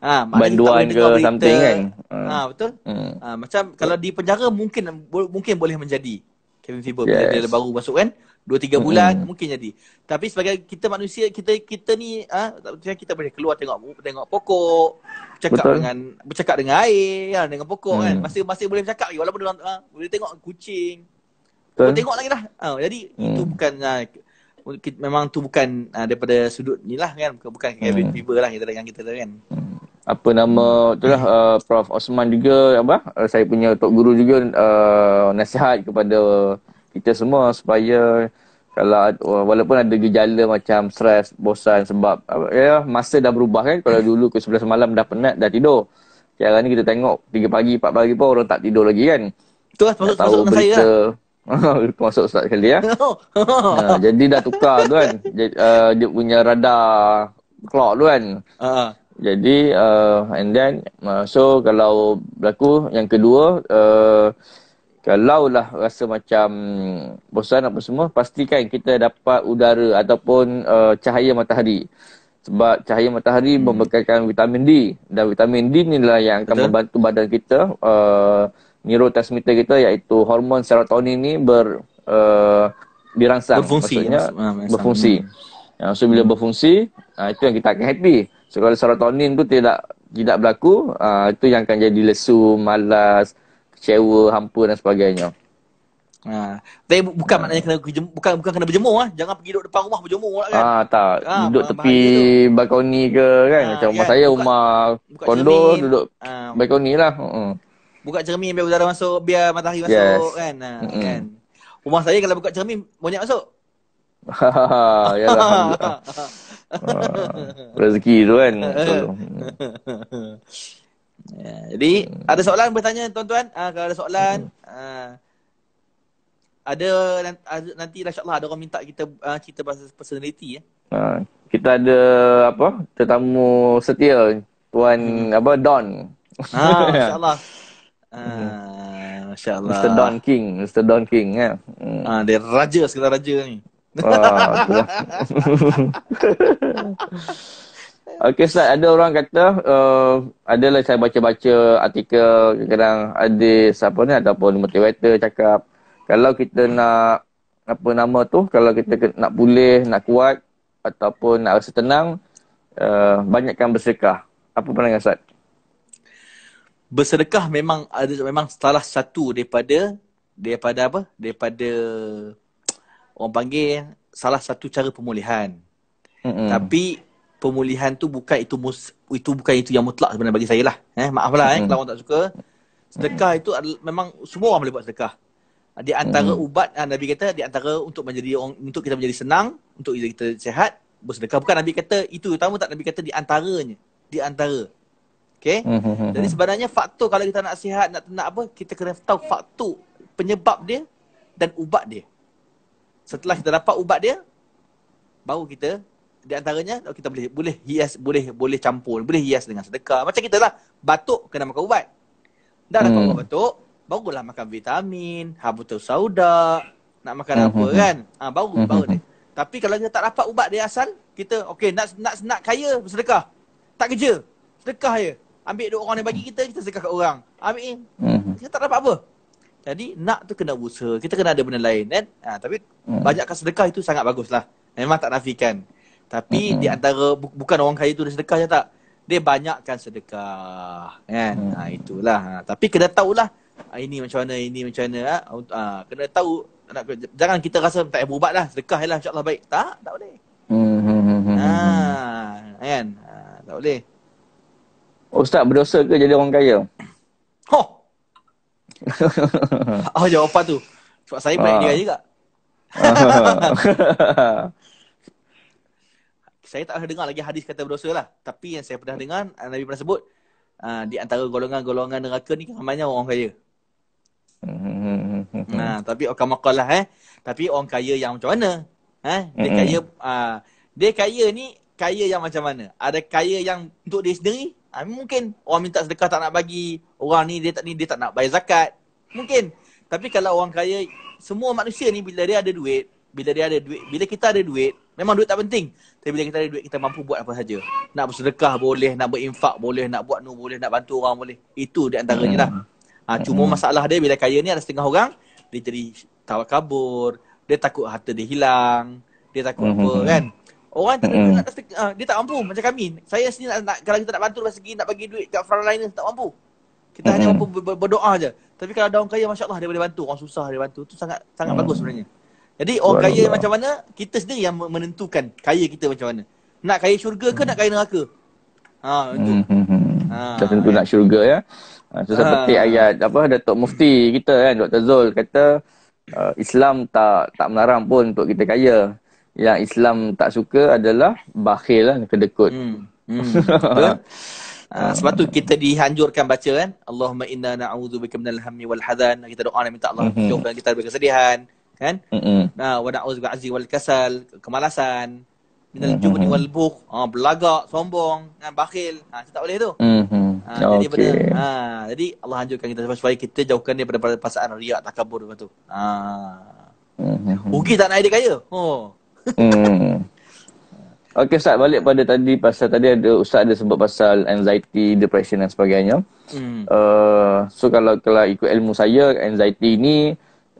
Ha banduan ke berita. something kan. Ha, betul. Hmm. Ha macam kalau di penjara mungkin mungkin boleh menjadi Kevin Fiber yes. bila dia baru masuk kan 2 3 hmm. bulan hmm. mungkin jadi. Tapi sebagai kita manusia kita kita ni ha kita, boleh keluar tengok tengok pokok, bercakap betul. dengan bercakap dengan air, ya, dengan pokok hmm. kan. Masih masih boleh bercakap lagi walaupun dia ha, boleh tengok kucing. Betul. Kau tengok lagi lah. Uh, jadi hmm. itu bukan uh, memang tu bukan uh, daripada sudut ni lah kan. Bukan Kevin hmm. Fever lah kita dengan kita kan. Hmm. Apa nama tu lah uh, Prof. Osman juga apa? Uh, saya punya Tok Guru juga uh, nasihat kepada kita semua supaya kalau walaupun ada gejala macam stres, bosan sebab ya masa dah berubah kan kalau hmm. dulu ke 11 malam dah penat dah tidur. Sekarang ni kita tengok 3 pagi, 4 pagi pun orang tak tidur lagi kan. Betul lah, masuk saya lah. Lupa masuk start sekali ya. ha, jadi dah tukar tu kan. Jadi, uh, dia punya radar clock tu kan. Uh-huh. Jadi uh, and then uh, so kalau berlaku yang kedua uh, kalau lah rasa macam bosan apa semua pastikan kita dapat udara ataupun uh, cahaya matahari. Sebab cahaya matahari hmm. membekalkan vitamin D dan vitamin D ni lah yang akan Betul. membantu badan kita uh, neurotransmitter kita iaitu hormon serotonin ni ber uh, dirangsang berfungsi maksudnya, ah, maksudnya berfungsi. Hmm. Ya, so bila hmm. berfungsi, uh, itu yang kita akan happy. So kalau serotonin tu tidak tidak berlaku, uh, itu yang akan jadi lesu, malas, kecewa, hampa dan sebagainya. Ha. Tapi bukan maknanya kena bukan bukan kena berjemur ah. Jangan pergi duduk depan rumah berjemur lah, kan. Ah tak. Ha, duduk tepi tu. balkoni ke kan. Ha, Macam kan? saya rumah kondo cermin. duduk ha. balkoni lah. Uh-huh buka cermin biar udara masuk, biar matahari masuk yes. kan. Mm-hmm. Kan. Rumah saya kalau buka cermin banyak masuk. ya alhamdulillah. Rezeki tu kan. Ya, jadi ada soalan bertanya tuan-tuan uh, kalau ada soalan uh, ada nanti lah insyaallah ada orang minta kita uh, ah, kita pasal personality ya. Uh, kita ada apa? Tetamu setia tuan hmm. apa Don. Ha insyaallah. Hmm. Ah, masya Allah. Mr. Don King. Mr. Don King. Ya? Hmm. Ah, dia raja sekitar raja ni. Oh. okay Ustaz, ada orang kata uh, Adalah saya baca-baca artikel Kadang-kadang ada siapa ni Ataupun motivator cakap Kalau kita nak Apa nama tu Kalau kita nak boleh, nak kuat Ataupun nak rasa tenang uh, Banyakkan bersedekah Apa pandangan Ustaz? bersedekah memang ada memang salah satu daripada daripada apa daripada orang panggil salah satu cara pemulihan. Mm-mm. Tapi pemulihan tu bukan itu mus, itu bukan itu yang mutlak sebenarnya bagi saya lah. Eh maaflah eh kalau orang tak suka. Sedekah itu adalah, memang semua orang boleh buat sedekah. Di antara mm. ubat ah, Nabi kata di antara untuk menjadi orang untuk kita menjadi senang, untuk kita sihat bersedekah. Bukan Nabi kata itu utama tak Nabi kata di antaranya. Di antara Okay? Hmm, hmm, hmm, Jadi sebenarnya faktor kalau kita nak sihat, nak tenang apa, kita kena tahu faktor penyebab dia dan ubat dia. Setelah kita dapat ubat dia, baru kita di antaranya oh, kita boleh boleh hias boleh boleh campur boleh hias dengan sedekah macam kita lah batuk kena makan ubat dah dapat hmm. batuk barulah makan vitamin habutus sauda nak makan apa uh-huh. kan ah ha, baru uh baru dia tapi kalau kita tak dapat ubat dia asal kita okey nak nak nak kaya bersedekah tak kerja sedekah je Ambil duit orang yang bagi kita, kita sekat kat orang. Ambil ni. Hmm. Kita tak dapat apa. Jadi nak tu kena usaha. Kita kena ada benda lain kan. Ha, tapi hmm. banyakkan sedekah itu sangat bagus lah. Memang tak nafikan. Tapi hmm. di antara bu- bukan orang kaya tu dia sedekah je tak. Dia banyakkan sedekah. Kan? Hmm. Ha, itulah. Ha, tapi kena tahulah. Ha, ini macam mana, ini macam mana. Ha? Ha, kena tahu. Nak, jangan kita rasa tak payah berubat lah. Sedekah je lah insyaAllah baik. Tak, tak boleh. Hmm. hmm, hmm, hmm ha, kan? Ha, tak boleh. Ustaz berdosa ke jadi orang kaya? Ho. oh jawapan tu? Sebab saya baik dia ah. juga. saya tak pernah dengar lagi hadis kata berdosa lah. Tapi yang saya pernah dengar, Nabi pernah sebut, uh, di antara golongan-golongan neraka ni, namanya orang kaya. nah, tapi orang makan lah eh. Tapi orang kaya yang macam mana? Eh? Dia kaya, ah, dia kaya ni, kaya yang macam mana? Ada kaya yang untuk dia sendiri, Ah, mungkin orang minta sedekah tak nak bagi orang ni dia tak ni dia tak nak bayar zakat mungkin tapi kalau orang kaya semua manusia ni bila dia ada duit bila dia ada duit bila kita ada duit memang duit tak penting tapi bila kita ada duit kita mampu buat apa saja nak bersedekah boleh nak berinfak boleh nak buat nu boleh nak bantu orang boleh itu di antaranya lah ha, cuma hmm. masalah dia bila kaya ni ada setengah orang dia jadi tawa kabur dia takut harta dia hilang dia takut hmm. hmm apa hmm. kan Orang tak mm. nak tersteg- uh, dia tak mampu macam kami. Saya sini nak, nak kalau kita nak bantu dari nak bagi duit kat frontliner tak mampu. Kita mm. hanya mampu berdoa je. Tapi kalau ada orang kaya masya-Allah dia boleh bantu, orang susah dia bantu. Tu sangat sangat mm. bagus sebenarnya. Jadi orang Baru kaya lah. macam mana? Kita sendiri yang menentukan kaya kita macam mana. Nak kaya syurga ke mm. nak kaya neraka? Ha, itu. Mm. Ha. Tentu nak syurga ya. So, ha. seperti ha. ayat apa Datuk Mufti kita kan Dr. Zul kata uh, Islam tak tak melarang pun untuk kita kaya yang Islam tak suka adalah bakhil lah, kedekut. Hmm. Hmm. Betul? Ah, sebab tu kita dihanjurkan baca kan. Allahumma inna na'udhu bika minal hammi wal hadan. Kita doa nak minta Allah mm -hmm. kita daripada kesedihan. Kan? Mm Nah, wa na'udhu bika azzi wal kasal. Kemalasan. Minal mm -hmm. wal buk. Ha, ah, belagak, sombong, kan, bakhil. Ha, ah, kita tak boleh tu. Mm -hmm. ha, jadi, okay. ha, jadi Allah hanjurkan kita supaya kita jauhkan dia daripada perasaan riak, takabur. Ha. Mm -hmm. Ugi tak nak air dia kaya. Oh. Ha. Hmm. Okey Ustaz, balik pada tadi pasal tadi ada Ustaz ada sebut pasal anxiety, depression dan sebagainya. Hmm. Uh, so kalau kalau ikut ilmu saya, anxiety ni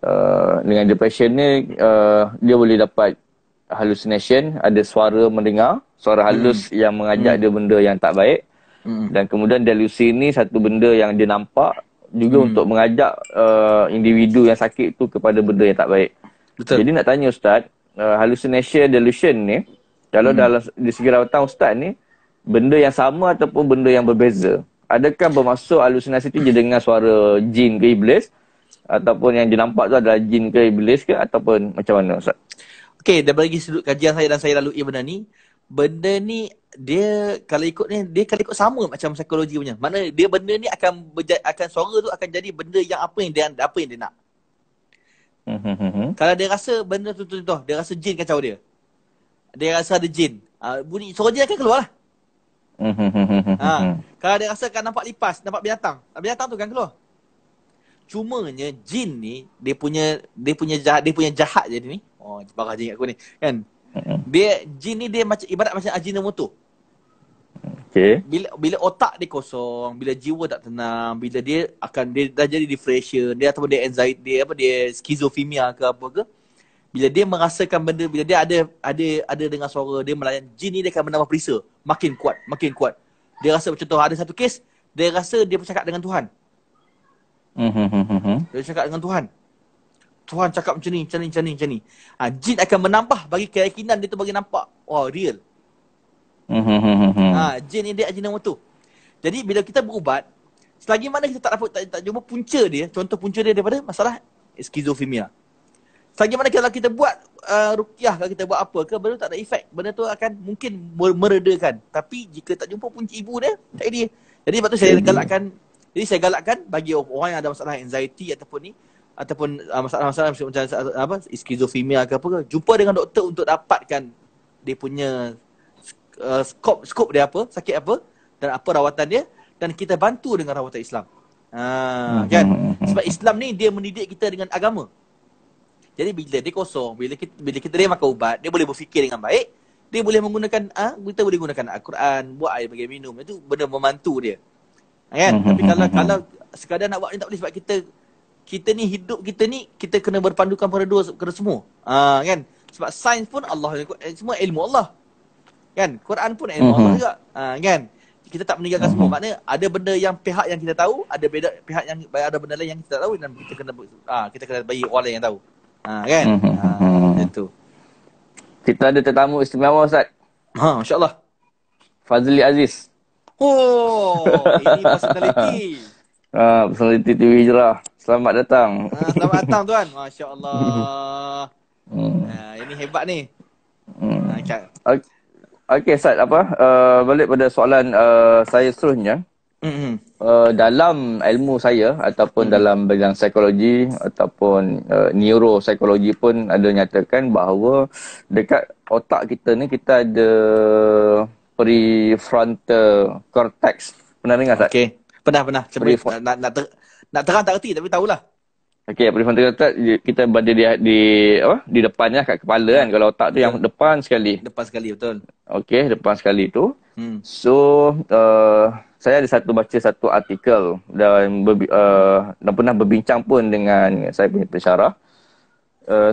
uh, dengan depression ni uh, dia boleh dapat hallucination, ada suara mendengar, suara hmm. halus hmm. yang mengajak hmm. dia benda yang tak baik. Hmm. Dan kemudian delusi ni satu benda yang dia nampak juga hmm. untuk mengajak uh, individu yang sakit tu kepada benda yang tak baik. Betul. Jadi nak tanya ustaz, uh, hallucination delusion ni kalau hmm. dalam di segi rawatan ustaz ni benda yang sama ataupun benda yang berbeza adakah bermaksud halusinasi tu je dengar suara jin ke iblis ataupun yang dinampak tu adalah jin ke iblis ke ataupun macam mana ustaz okey dah bagi sudut kajian saya dan saya lalui benda ni benda ni dia kalau ikut ni dia kalau ikut sama macam psikologi punya mana dia benda ni akan berja- akan suara tu akan jadi benda yang apa yang dia apa yang dia nak Mm-hmm. Kalau dia rasa benda tu tu tu, dia rasa jin kacau dia. Dia rasa ada jin. Uh, bunyi suara jin akan keluar lah. Mm-hmm. Ha. Kalau dia rasa kan nampak lipas, nampak binatang. Ah, binatang tu kan keluar. Cuma Cumanya jin ni dia punya dia punya jahat dia punya jahat jadi ni. Oh, barah jin aku ni, kan? Mm-hmm. Dia jin ni dia macam ibarat macam ajin motor. Okay. Bila bila otak dia kosong, bila jiwa tak tenang, bila dia akan dia dah jadi depression, dia ataupun dia anxiety, dia apa dia skizofrenia ke apa ke. Bila dia merasakan benda, bila dia ada ada ada dengan suara, dia melayan jin ni dia akan menambah perisa, makin kuat, makin kuat. Dia rasa contoh ada satu kes, dia rasa dia bercakap dengan Tuhan. Hmm, hmm, hmm, dia bercakap dengan Tuhan. Tuhan cakap macam ni, macam ni, macam ni, macam ni. Ha, jin akan menambah bagi keyakinan dia tu bagi nampak, oh real ah Ha, jin ini tu Jadi bila kita berubat, selagi mana kita tak dapat tak, tak jumpa punca dia, contoh punca dia daripada masalah skizofrenia. Selagi mana kalau kita buat uh, rukyah kalau kita buat apa ke benda tak ada efek, benda tu akan mungkin meredakan. Tapi jika tak jumpa punca ibu dia, tak ada. Jadi sebab saya galakkan jadi saya galakkan bagi orang yang ada masalah anxiety ataupun ni ataupun uh, masalah-masalah macam apa skizofrenia ke apa ke jumpa dengan doktor untuk dapatkan dia punya Uh, skop skop dia apa sakit apa dan apa rawatan dia dan kita bantu dengan rawatan Islam uh, hmm kan hmm, hmm, hmm. sebab Islam ni dia mendidik kita dengan agama jadi bila dia kosong bila kita bila kita dia makan ubat dia boleh berfikir dengan baik dia boleh menggunakan ah kita boleh gunakan Al-Quran buat air bagi minum itu benda membantu dia ah, kan hmm tapi kalau kalau sekadar nak buat ni tak boleh sebab kita kita ni hidup kita ni kita kena berpandukan pada dua kena semua uh, kan sebab sains pun Allah eh, semua ilmu Allah kan Quran pun ilmu mm-hmm. Allah juga uh, kan kita tak meninggalkan mm-hmm. semua mhm. maknanya ada benda yang pihak yang kita tahu ada beda pihak yang ada benda lain yang kita tahu dan kita kena ah uh, kita kena bagi orang lain yang tahu uh, kan mm-hmm. Mhm. uh, itu kita ada tetamu istimewa ustaz ha Allah. Fazli Aziz oh ini personality ah Pasal personality TV Hijrah selamat datang uh, selamat datang tuan masyaallah Hmm. Uh, ini hebat ni. Hmm. Uh, okay. Okay, Sat, apa? Uh, balik pada soalan uh, saya seterusnya. Mm-hmm. Uh, dalam ilmu saya ataupun mm-hmm. dalam bidang psikologi ataupun uh, neuropsikologi pun ada nyatakan bahawa dekat otak kita ni kita ada prefrontal cortex. Pernah dengar tak? Okay. Pernah, pernah. Cepat, nak, nak, ter- nak terang tak erti tapi tahulah. Okey, apa dia kata kita berada di, di apa? Di depannya kat kepala kan. Kalau otak tu yeah. yang depan sekali. Depan sekali betul. Okey, depan sekali tu. Hmm. So, uh, saya ada satu baca satu artikel dan berbi- uh, dan pernah berbincang pun dengan saya punya pensyarah. Uh,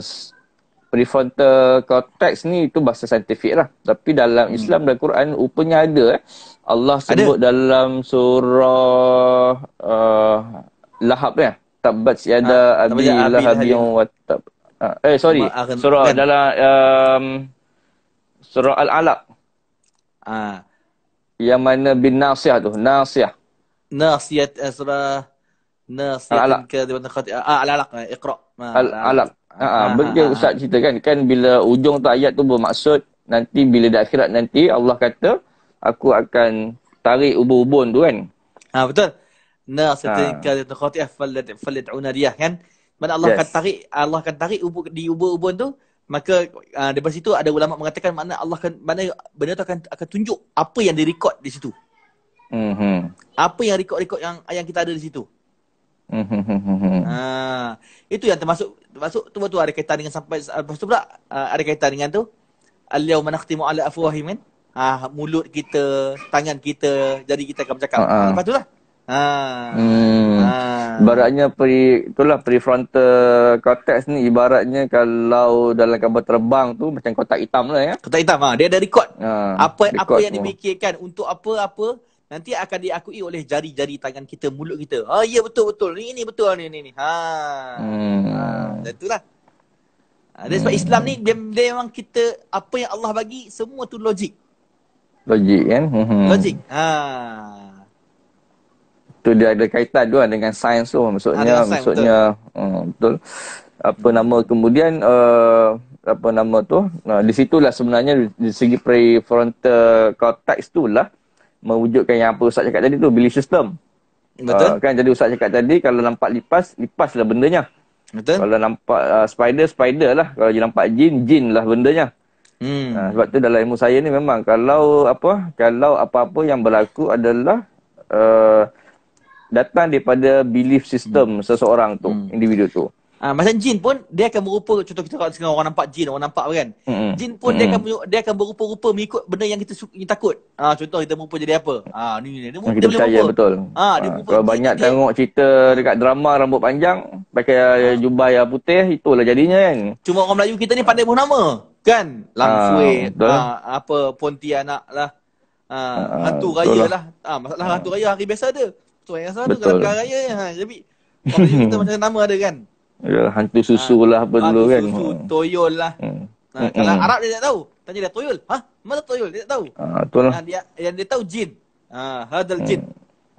prefrontal cortex ni itu bahasa saintifik lah. Tapi dalam hmm. Islam dan Quran rupanya ada eh. Allah sebut ada. dalam surah uh, Lahab ni eh? tabbat yada ha, abi lahab lah yang watab. Ha, ah, eh sorry. Surah ben. Kan? dalam um, surah al-alaq. Ha. Yang mana bin nasiah tu, nasiah. Nasiah eh, surah nasiah ke dia kata ah al-alaq eh, iqra. Ah, al-alaq. Ha, ha, ha, ha, ustaz cerita kan kan bila ujung tu ayat tu bermaksud nanti bila di akhirat nanti Allah kata aku akan tarik ubun-ubun tu kan. Ha betul. Certain ha. kali tu khatiyah falad falad unariyah kan. Mana Allah yes. akan tarik Allah akan tarik ubu, di ubun-ubun tu maka uh, daripada situ ada ulama mengatakan mana Allah akan mana benda tu akan akan tunjuk apa yang direkod di situ. Mm-hmm. Apa yang rekod-rekod yang yang kita ada di situ. Mm-hmm. Ha, itu yang termasuk termasuk tu tu ada kaitan dengan sampai lepas tu pula uh, ada kaitan dengan tu al-yawma nakhtimu ala afwahim kan. Ha, ah, mulut kita, tangan kita, jadi kita akan bercakap. Uh-huh. Lepas tu lah. Hmm. Ah. Ah. Ibaratnya peri, itulah prefrontal cortex ni ibaratnya kalau dalam gambar terbang tu macam kotak hitam lah ya. Kotak hitam ah ha. dia ada record. Ha, apa record apa yang dipikirkan semua. untuk apa apa nanti akan diakui oleh jari-jari tangan kita mulut kita. Oh ya betul betul ni ini betul ni ni ni. Ha. Hmm. Ha, itulah. Ada sebab Islam ni dia, dia memang kita apa yang Allah bagi semua tu logik. Logik kan? Hmm. logik. Ha tu dia ada kaitan tu lah dengan sains tu maksudnya science, ah, maksudnya betul. Hmm, betul apa nama kemudian uh, apa nama tu nah, di situlah sebenarnya di segi prefrontal cortex tu lah mewujudkan yang apa Ustaz cakap tadi tu belief system betul uh, kan jadi Ustaz cakap tadi kalau nampak lipas lipas lah bendanya betul kalau nampak uh, spider spider lah kalau dia nampak jin jin lah bendanya hmm. Uh, sebab tu dalam ilmu saya ni memang kalau apa kalau apa-apa yang berlaku adalah uh, datang daripada belief system hmm. seseorang tu, hmm. individu tu. Ah, macam jin pun dia akan berupa contoh kita kalau orang nampak jin, orang nampak kan. Hmm. Jin pun hmm. dia akan dia akan berupa-rupa mengikut benda yang kita suka, takut. Ah, contoh kita berupa jadi apa? Ah, ni, dia, dia, kita dia percaya, berupa. betul. Ah, dia ah, berupa. Kalau banyak dia, tengok cerita ah. dekat drama rambut panjang, pakai ah. jubah yang putih, itulah jadinya kan. Cuma orang Melayu kita ni pandai bernama nama. Kan? Langsui, ah, ah, apa Pontianak lah. Ah, ah, hantu raya lah. lah. Ah, masalah ah. hantu raya hari biasa dia. Tu yang tu Betul. kalau raya ha jadi kita macam nama ada kan. Ya hantu ha. susu ha, lah apa tu. kan. Susu hmm. toyol lah. Hmm. Ha, kalau hmm. hmm. Arab dia tak tahu. Tanya dia toyol. Ha? Mana toyol? Dia tak tahu. Ha, ah, tu lah. Ha, dia yang dia tahu jin. Ha, hadal hmm. jin.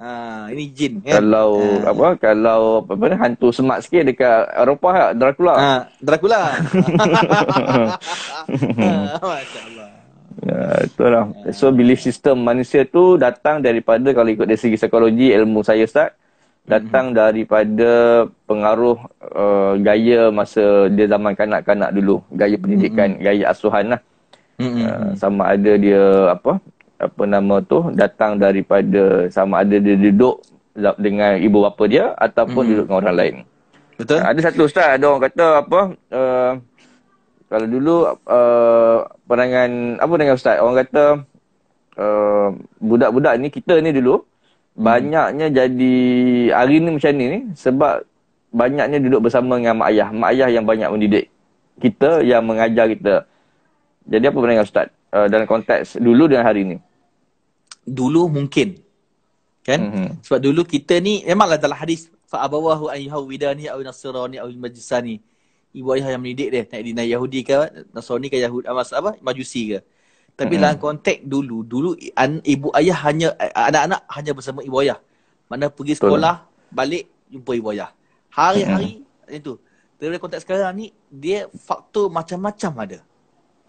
Ha, ini jin kan? Kalau ha. apa kalau apa, apa hantu semak sikit dekat Eropah Dracula. Ha, Dracula. ha, Masya-Allah. Ya, lah. So belief system manusia tu datang daripada kalau ikut dari segi psikologi ilmu saya Ustaz, mhm. datang mm-hmm. daripada pengaruh uh, gaya masa dia zaman kanak-kanak dulu, gaya pendidikan, mm-hmm. gaya asuhan lah. Mm-hmm. Uh, sama ada dia apa apa nama tu datang daripada sama ada dia duduk dengan ibu bapa dia ataupun mm-hmm. duduk dengan orang lain. Betul? Uh, ada satu ustaz ada orang kata apa uh, kalau dulu uh, pandangan apa dengan ustaz orang kata uh, budak-budak ni kita ni dulu hmm. banyaknya jadi hari ni macam ni ni sebab banyaknya duduk bersama dengan mak ayah mak ayah yang banyak mendidik kita yang mengajar kita jadi apa pandangan ustaz uh, dalam konteks dulu dengan hari ni dulu mungkin kan mm-hmm. sebab dulu kita ni memanglah dalam hadis fa abawahu an yahwida ni au nasirani au majsani ibu ayah yang mendidik dia nak dinai Yahudi ke Nasrani ke Yahudi apa ah, apa Majusi ke tapi mm-hmm. konteks dulu dulu an, ibu ayah hanya anak-anak hanya bersama ibu ayah mana pergi sekolah Betul. balik jumpa ibu ayah hari-hari mm-hmm. itu dalam konteks sekarang ni dia faktor macam-macam ada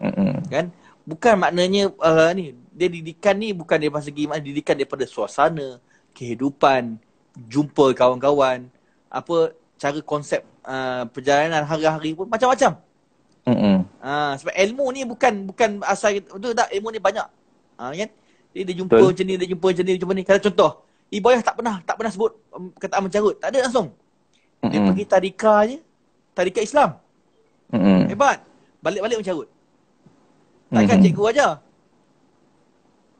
mm-hmm. kan bukan maknanya uh, ni dia didikan ni bukan dia dari gimana didikan daripada suasana kehidupan jumpa kawan-kawan apa cara konsep uh, perjalanan hari-hari pun macam-macam. Mm-hmm. Uh, sebab ilmu ni bukan bukan asal betul tak ilmu ni banyak. Ah uh, kan? Jadi dia jumpa betul. macam ni, dia jumpa macam ni, dia jumpa ni. Kalau contoh, Ibrahim tak pernah tak pernah sebut um, kata mencarut. Tak ada langsung. Mm-hmm. Dia pergi tarika je, tarika Islam. Mm-hmm. Hebat. Balik-balik mencarut. Takkan mm-hmm. cikgu aja.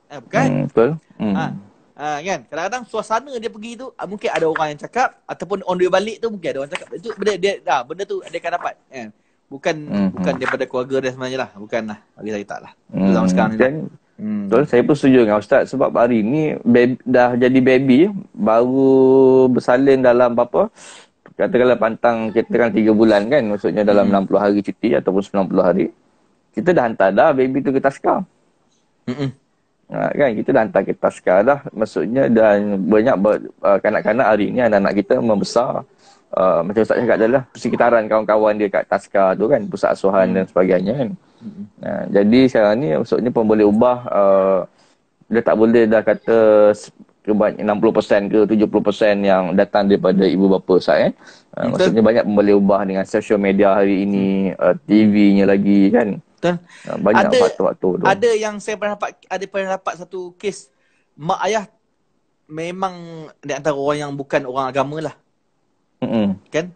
Eh, ah, bukan? Mm, betul. Mm. Uh, Ha, kan? Kadang-kadang suasana dia pergi tu ah, mungkin ada orang yang cakap ataupun on the way balik tu mungkin ada orang cakap. Itu benda dia dah benda tu dia akan dapat kan. Bukan mm-hmm. bukan daripada keluarga dia sebenarnya lah. Bukanlah. Bagi saya taklah. Mm-hmm. sekarang ni. Dan, lah. hmm. Betul, saya pun setuju dengan ustaz sebab hari ni baby, dah jadi baby baru bersalin dalam apa katakanlah pantang kita kan 3 bulan kan maksudnya dalam mm-hmm. 60 hari cuti ataupun 90 hari kita dah hantar dah baby tu ke taska. Hmm. Ha, kan kita dah hantar kertas sekarang dah maksudnya dan banyak ber, uh, kanak-kanak hari ni anak-anak kita membesar uh, macam Ustaz cakap adalah persekitaran kawan-kawan dia kat Taska tu kan pusat asuhan hmm. dan sebagainya kan hmm. ha, jadi sekarang ni maksudnya pun boleh ubah uh, dia tak boleh dah kata 60% ke 70% yang datang daripada ibu bapa saya, kan eh. ha, maksudnya banyak boleh ubah dengan social media hari ini hmm. uh, TV-nya lagi kan Betul? Ya, banyak ada, waktu-waktu tu. Ada yang saya pernah dapat, ada pernah dapat satu kes, mak ayah memang di antara orang yang bukan orang agama lah. Mm-hmm. Kan?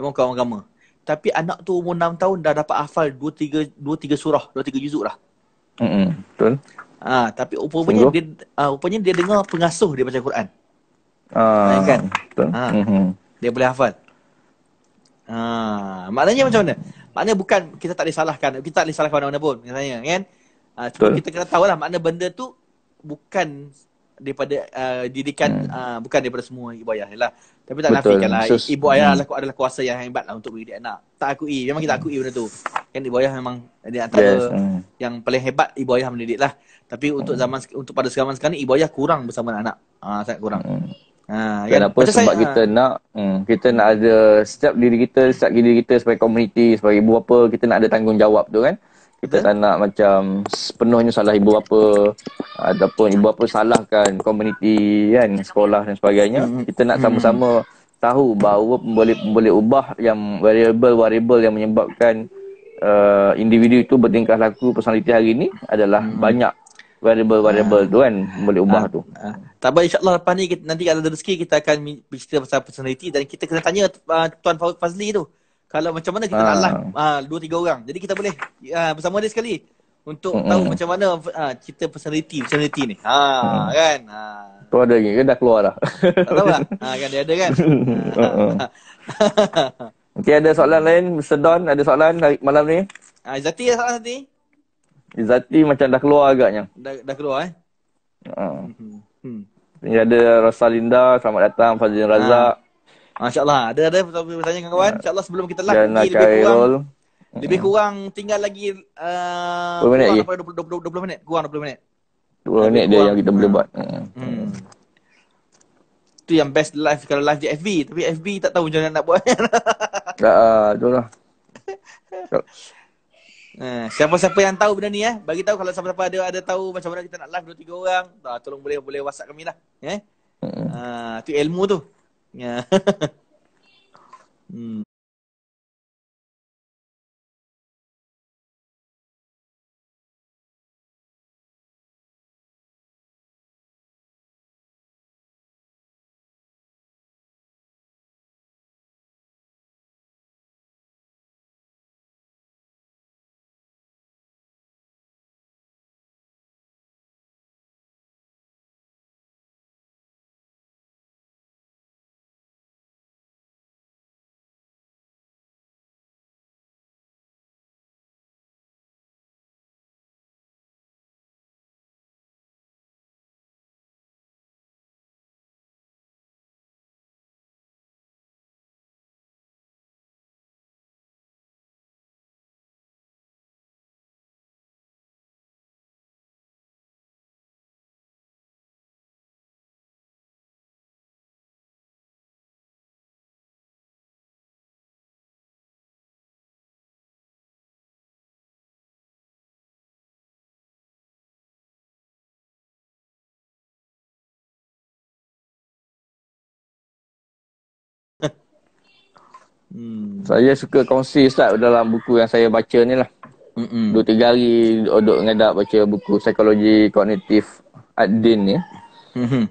Memang orang agama. Tapi anak tu umur enam tahun dah dapat hafal dua tiga dua tiga surah, dua tiga juzuk lah. Mm-hmm. Betul? Ha, tapi rupanya dia uh, rupanya dia dengar pengasuh dia baca Quran. Ah, ha, kan? Betul. Ha. Mm-hmm. Dia boleh hafal. Ah, maknanya macam mana? Maknanya bukan kita tak boleh salahkan. Kita tak boleh salahkan mana-mana pun. Misalnya, kan? Ah, cuma Betul. kita kena tahu lah makna benda tu bukan daripada uh, didikan hmm. uh, bukan daripada semua ibu ayah lah. Tapi tak nafikan lah. Sus. Ibu ayah hmm. Lah adalah kuasa yang hebat lah untuk mendidik anak. Tak akui. Memang kita akui benda tu. Kan ibu ayah memang di antara yes. Hmm. yang paling hebat ibu ayah mendidik lah. Tapi untuk hmm. zaman untuk pada zaman sekarang ni ibu ayah kurang bersama anak. Uh, sangat kurang. Hmm. Ha, Kenapa? Sebab saya, kita ha. nak hmm, kita nak ada setiap diri kita, setiap diri kita sebagai komuniti, sebagai ibu bapa, kita nak ada tanggungjawab tu kan. Kita Betul. tak nak macam sepenuhnya salah ibu bapa ataupun ibu bapa salahkan komuniti kan, sekolah dan sebagainya. Hmm. hmm. Kita nak hmm, hmm. sama-sama hmm. tahu bahawa pemboleh-pemboleh ubah yang variable-variable yang menyebabkan uh, individu itu bertingkah laku personaliti hari ini adalah hmm. banyak variable-variable uh, tu kan boleh ubah uh, tu. Uh, tak apa insyaallah lepas ni kita, nanti kalau ada rezeki kita akan bercerita pasal personality dan kita kena tanya uh, tuan Fazli tu kalau macam mana kita uh, nak lah uh, 2 3 orang. Jadi kita boleh uh, bersama dia sekali untuk uh, tahu macam mana uh, cerita personality personality ni. Ha uh, kan. Ha. Uh, ada lagi ke dah keluar dah. Tak tahu lah. Ha kan dia ada kan. Okey ada soalan lain Mr Don ada soalan malam ni? Ah uh, Zati ada soalan Zati? Izati macam dah keluar agaknya. Dah dah keluar eh? Uh. Hmm. Hmm. Ini ada Rosalinda, selamat datang Fazlin ha. Razak. Ha. Masya-Allah. Ada ada bertanya kawan. Ha. Insya-Allah sebelum kita lagi lebih kurang hmm. lebih kurang tinggal lagi uh, eh, 20 minit kurang 20, 20, 20, 20 minit. Kurang 20 minit. 20 minit dia yang kita boleh buat. Hmm. hmm. Tu yang best live kalau live di FB, tapi FB tak tahu macam mana nak buat. Tak, uh, itulah. Ha, siapa-siapa yang tahu benda ni eh, bagi tahu kalau siapa-siapa ada ada tahu macam mana kita nak live 2 3 orang, tak, tolong boleh boleh WhatsApp kami lah, eh. Ah, tu ilmu tu. Ya. Yeah. hmm. Hmm. Saya suka kongsi Ustaz dalam buku yang saya baca ni lah. mm Dua tiga hari duduk ngedap baca buku Psikologi Kognitif Ad-Din ni. hmm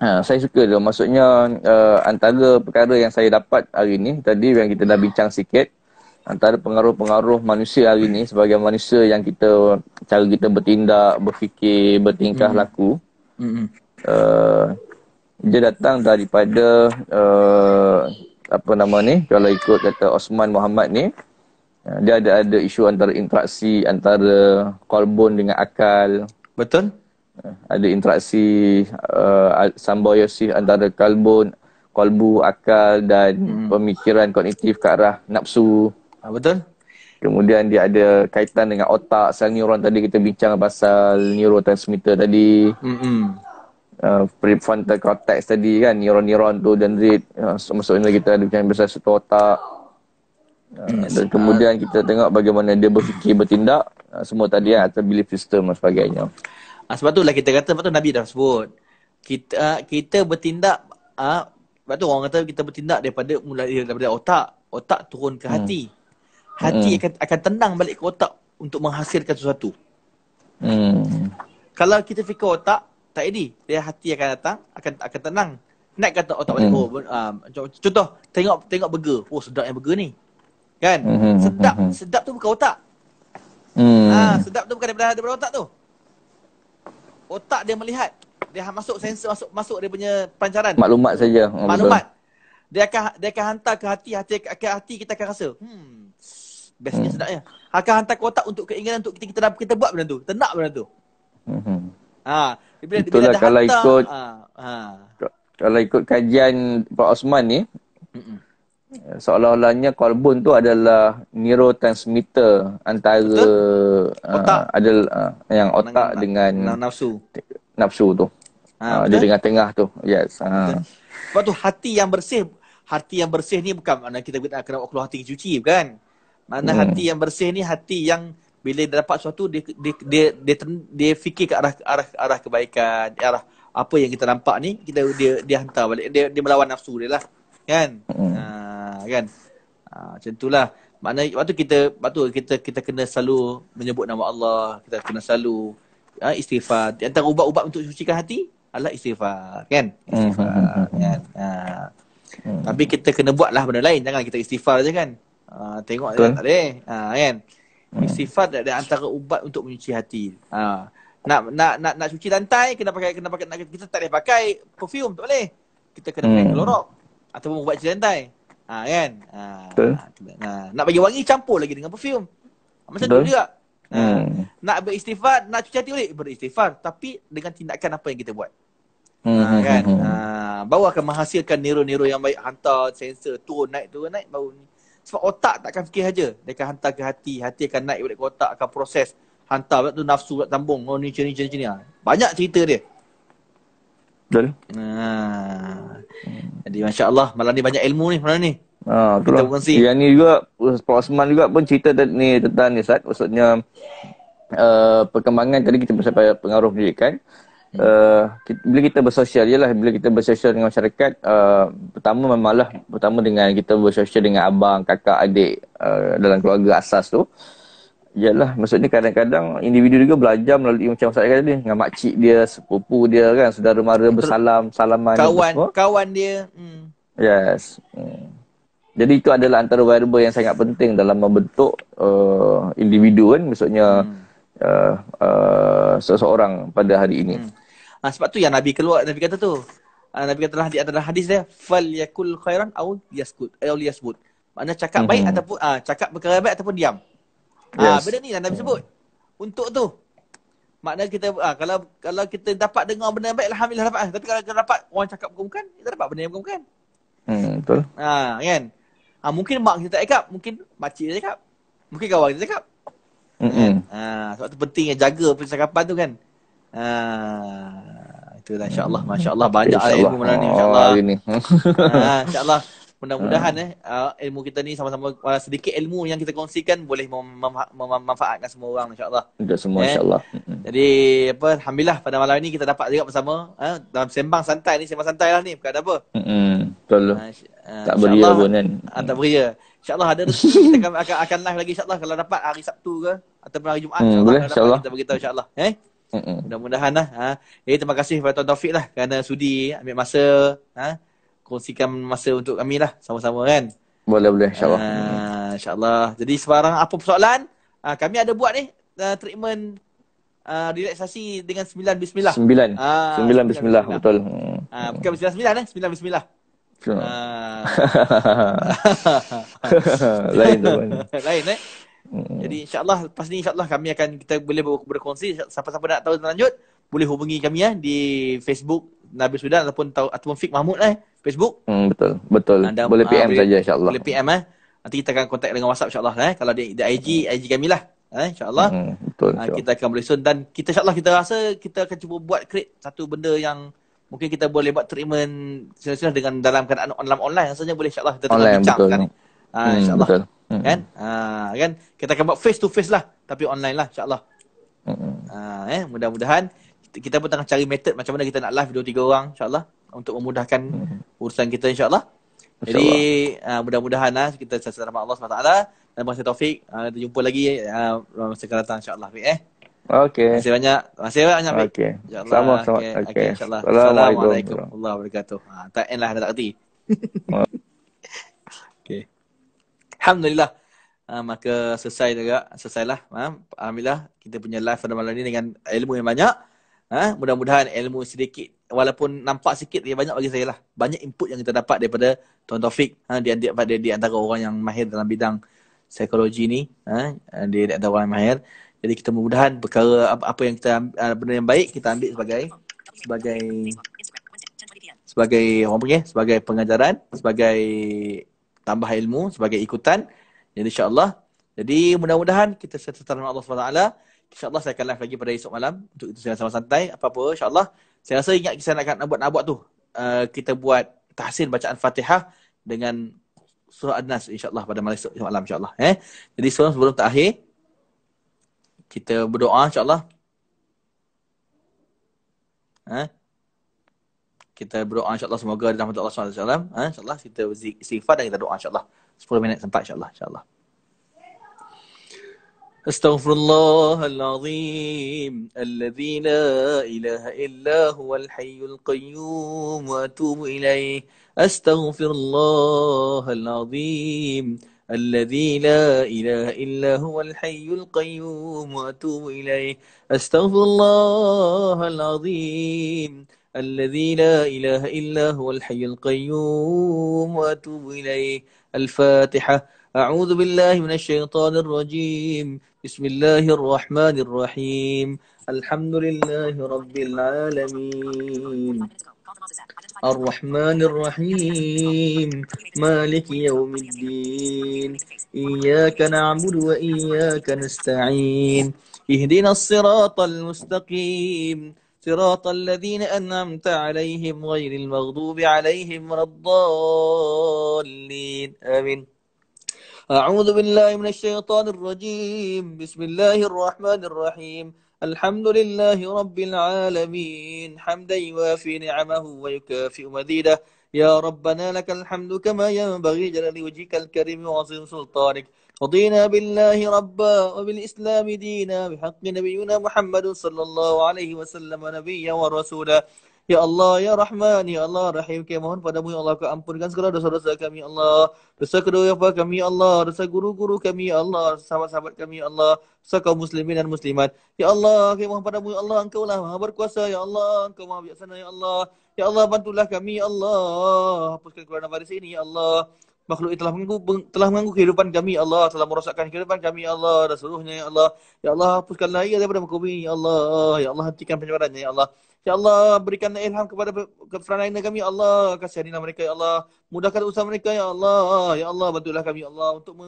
Ha, saya suka tu. Maksudnya uh, antara perkara yang saya dapat hari ni, tadi yang kita dah bincang sikit, antara pengaruh-pengaruh manusia hari ni sebagai manusia yang kita, cara kita bertindak, berfikir, bertingkah mm-hmm. laku, mm-hmm. Uh, dia datang daripada uh, apa nama ni kalau ikut kata Osman Muhammad ni ya, dia ada ada isu antara interaksi antara korbon dengan akal betul ya, ada interaksi uh, symbiosis antara kalbun kalbu akal dan hmm. pemikiran kognitif ke arah nafsu ha, betul kemudian dia ada kaitan dengan otak sel neuron tadi kita bincang pasal neurotransmitter tadi hmm, hmm. Uh, prefrontal cortex tadi kan neuron-neuron tu dan generate uh, maksudnya kita ada macam besar satu otak uh, hmm, dan kemudian uh, kita tengok bagaimana dia berfikir bertindak uh, semua tadi kan atau belief system dan sebagainya uh, sebab tu lah kita kata sebab tu Nabi dah sebut kita uh, kita bertindak uh, sebab tu orang kata kita bertindak daripada mulai eh, daripada otak otak turun ke hmm. hati hmm. hati hmm. akan akan tenang balik ke otak untuk menghasilkan sesuatu hmm. kalau kita fikir otak tak ready dia hati akan datang akan akan tenang nak kata hmm. oh tak oh um, contoh tengok tengok burger oh yang burger ni kan hmm, hmm, hmm sedap sedap tu bukan otak mm. ha, sedap tu bukan daripada, daripada otak tu otak dia melihat dia ha-, masuk sensor masuk masuk dia punya pancaran maklumat saja maklumat dia akan dia akan hantar ke hati hati ke hati kita akan rasa hmm bestnya hmm. sedapnya akan hantar ke otak untuk keinginan untuk kita kita, kita buat benda tu kita nak benda tu hmm ha bila, Itulah dah kalau hantar, ikut ha, ha. Kalau ikut kajian Pak Osman ni eh, Seolah-olahnya kolbon tu adalah Neurotransmitter Antara uh, ada uh, Yang otak Men, dengan Nafsu Nafsu tu ha, ah, uh, Di tengah-tengah tu Yes ha. Sebab tu hati yang bersih Hati yang bersih ni bukan Kita nak kena keluar hati cuci bukan Mana hmm. hati yang bersih ni Hati yang bila dia dapat sesuatu dia dia dia dia, dia, dia fikir ke arah arah arah kebaikan arah apa yang kita nampak ni kita dia dia hantar balik dia dia melawan nafsu dia lah kan ha, kan ha, macam itulah mana waktu kita waktu kita kita kena selalu menyebut nama Allah kita kena selalu ha, istighfar antara ubat-ubat untuk sucikan hati adalah istighfar kan istighfar mm-hmm. kan ha. tapi kita kena buatlah benda lain jangan kita istighfar aja kan ha, tengok je tak boleh ha, kan hmm. istighfar ada antara ubat untuk mencuci hati. Ha. Nak, nak nak nak cuci lantai kena pakai kena pakai nak, kita tak boleh pakai perfume tak boleh. Kita kena hmm. pakai klorok ataupun ubat cuci lantai. Ha kan? Ha. Betul. Ha. ha. Nak bagi wangi campur lagi dengan perfume. Ha, macam Betul. tu juga. Ha. Hmm. Nak beristighfar, nak cuci hati boleh beristighfar tapi dengan tindakan apa yang kita buat. Hmm. Ha, hmm, kan? Hmm, hmm. Ha. Baru akan menghasilkan neuron-neuron yang baik hantar sensor turun naik turun naik baru sebab otak tak akan fikir saja. Dia akan hantar ke hati. Hati akan naik balik ke otak. Akan proses. Hantar tu nafsu tak tambung. Oh ni macam ni, macam ni. Ha. Banyak cerita dia. Betul. Ha. Jadi Masya Allah. Malam ni banyak ilmu ni. Malam ni. Ha, Kita Yang ni juga. Prof. Osman juga pun cerita ni tentang ni. Saat. Maksudnya. Uh, perkembangan tadi kita bersama pengaruh pendidikan Eh, bila kita bersosial lah, bila kita bersosial dengan masyarakat uh, pertama memanglah pertama dengan kita bersosial dengan abang kakak adik uh, dalam keluarga asas tu ialah maksudnya kadang-kadang individu juga belajar melalui macam masa tadi dengan mak cik dia sepupu dia kan saudara mara bersalam salaman kawan semua. kawan dia hmm. yes hmm. jadi itu adalah antara variable yang sangat penting dalam membentuk uh, individu kan maksudnya hmm. Uh, uh, seseorang pada hari ini. Hmm. Ha, sebab tu yang Nabi keluar Nabi kata tu. Ha, Nabi kata lah, di antara hadis dia fal yakul khairan aw yaskut eh, aw yasbut. Maknanya cakap baik hmm ataupun ah ha, cakap perkara baik ataupun diam. Ha, yes. benda ni yang lah Nabi sebut. Untuk tu. Makna kita ha, kalau kalau kita dapat dengar benda baik alhamdulillah dapat. Tapi kalau kita dapat orang cakap bukan bukan, kita dapat benda yang bukan bukan. Hmm, betul. Ha, kan? Ha, mungkin mak kita tak cakap, mungkin mak cik cakap. Mungkin kawan kita cakap. Hmm. Ha, sebab tu pentingnya jaga percakapan tu kan. Ha, Itulah insya-Allah. Masya-Allah banyak insya lah ilmu malam ni insya-Allah. Ha, insya oh, ah, Mudah-mudahan ah. eh ah, ilmu kita ni sama-sama sedikit ilmu yang kita kongsikan boleh memanfaatkan semua orang insya-Allah. Untuk semua eh? insya-Allah. Jadi apa alhamdulillah pada malam ini kita dapat juga bersama eh? dalam sembang santai ni sembang santai lah ni bukan apa. Hmm. Betul. Uh, tak beria pun kan. Ah, tak beria. Ya. InsyaAllah ada kita akan, akan, akan live lagi insyaAllah kalau dapat hari Sabtu ke ataupun hari Jumaat hmm, insyaAllah, boleh, insyaAllah. kita beritahu insyaAllah eh? Mudah-mudahan lah. Ha. Jadi eh, terima kasih kepada Tuan Taufik lah kerana sudi ambil masa ha. kongsikan masa untuk kami lah sama-sama kan. Boleh boleh insyaAllah. Ha, InsyaAllah. Jadi sebarang apa persoalan ha, kami ada buat ni uh, treatment uh, relaksasi dengan sembilan bismillah. Sembilan. Ha, sembilan bismillah. Betul. Ha, bukan bismillah sembilan eh. Sembilan bismillah. Ha. Lain tu. Lain eh. Hmm. Jadi insyaAllah lepas ni insyaAllah kami akan kita boleh ber- berkongsi siapa-siapa nak tahu lanjut boleh hubungi kami ya di Facebook Nabi Sudan ataupun tahu ataupun Fik Mahmud lah Facebook. Hmm, betul betul. Anda, boleh PM saja insyaAllah. Boleh PM eh. Nanti kita akan kontak dengan WhatsApp insyaAllah eh. Kalau di, di IG mm. IG kami lah. Eh, InsyaAllah hmm, betul, ah, insya Kita akan boleh soon Dan kita insyaAllah kita rasa Kita akan cuba buat create Satu benda yang Mungkin kita boleh buat treatment Sila-sila dengan dalam keadaan online Rasanya boleh insyaAllah Kita tengah online, bincang betul. kan hmm, InsyaAllah betul hmm Kan? Ha, kan? Kita akan buat face to face lah. Tapi online lah insyaAllah. hmm Ha, eh? Mudah-mudahan. Kita pun tengah cari method macam mana kita nak live dua tiga orang insyaAllah. Untuk memudahkan hmm urusan kita insyaAllah. Insya Jadi ha, mudah-mudahan lah kita sasar rahmat Allah SWT. Dan masa Taufik. Ha, kita jumpa lagi ha, masa akan datang insyaAllah. Eh? Okay. Terima kasih banyak. Terima kasih banyak. okay. Selamat. sama Okay. Okay. okay. okay. Assalamualaikum. Assalamualaikum. Allah wabarakatuh. Ha, tak end lah. Tak kerti. Alhamdulillah. Ha, maka selesai juga. Selesailah. Ha? Alhamdulillah. Kita punya live pada malam ni dengan ilmu yang banyak. Ha? Mudah-mudahan ilmu sedikit. Walaupun nampak sikit, dia banyak bagi saya lah. Banyak input yang kita dapat daripada Tuan Taufik. Ha? Dia, dia, dia, dia antara orang yang mahir dalam bidang psikologi ni. Ha? Dia, dia antara orang yang mahir. Jadi kita mudah-mudahan perkara apa, apa yang kita benda yang baik kita ambil sebagai sebagai sebagai orang panggil sebagai pengajaran sebagai tambah ilmu sebagai ikutan jadi insyaallah jadi mudah-mudahan kita setelah dengan Allah SWT InsyaAllah saya akan live lagi pada esok malam Untuk itu saya sama santai Apa-apa insyaAllah Saya rasa ingat kisah nak, nak buat nak buat tu uh, Kita buat tahsin bacaan fatihah Dengan surah Adnas insyaAllah pada malam esok malam insyaAllah eh? Jadi sebelum, sebelum terakhir Kita berdoa insyaAllah Eh? kita berdoa insyaAllah semoga rahmat Allah SWT. Ha? InsyaAllah kita istighfar dan kita doa insyaAllah. 10 minit sempat insyaAllah. InsyaAllah. أستغفر الله العظيم الذي لا إله إلا هو الحي القيوم وأتوب إليه أستغفر الله العظيم الذي لا إله إلا هو الحي القيوم وأتوب إليه أستغفر الله العظيم الذي لا إله إلا هو الحي القيوم وأتوب إليه الفاتحة أعوذ بالله من الشيطان الرجيم بسم الله الرحمن الرحيم الحمد لله رب العالمين الرحمن الرحيم مالك يوم الدين إياك نعبد وإياك نستعين اهدنا الصراط المستقيم صراط الذين أنعمت عليهم غير المغضوب عليهم ولا الضالين آمين أعوذ بالله من الشيطان الرجيم بسم الله الرحمن الرحيم الحمد لله رب العالمين حمدا يوافي نعمه ويكافئ مزيده Ya Rabbana lakal hamdu kama yanbaghi jalali wajhikal karim wa azim sultanik. رضينا بالله ربا وبالاسلام دينا بحق نبينا محمد صلى الله عليه وسلم نبيا ورسولا يا الله يا رحمن يا الله رحيم كما هون فدمو يا الله كأمبرغان سكرا دوسا دوسا كمي الله دوسا كدو يفا كمي الله دوسا غورو غورو كمي الله سما سما كمي الله دوسا كم مسلمين المسلمات يا الله كما هون فدمو يا الله انكولا ما بركوسا يا الله انكما بيأسنا يا الله Ya Allah bantulah kami ya Allah hapuskan coronavirus ini ya Allah makhluk ini telah mengganggu telah mengganggu kehidupan kami ya Allah telah merosakkan kehidupan kami ya Allah dan seluruhnya ya Allah ya Allah hapuskanlah ia daripada muka bumi ya Allah ya Allah hentikan penyebarannya ya Allah ya Allah berikan ilham kepada kefranain kami ya Allah kasihanilah mereka ya Allah mudahkan usaha mereka ya Allah ya Allah bantulah kami ya Allah untuk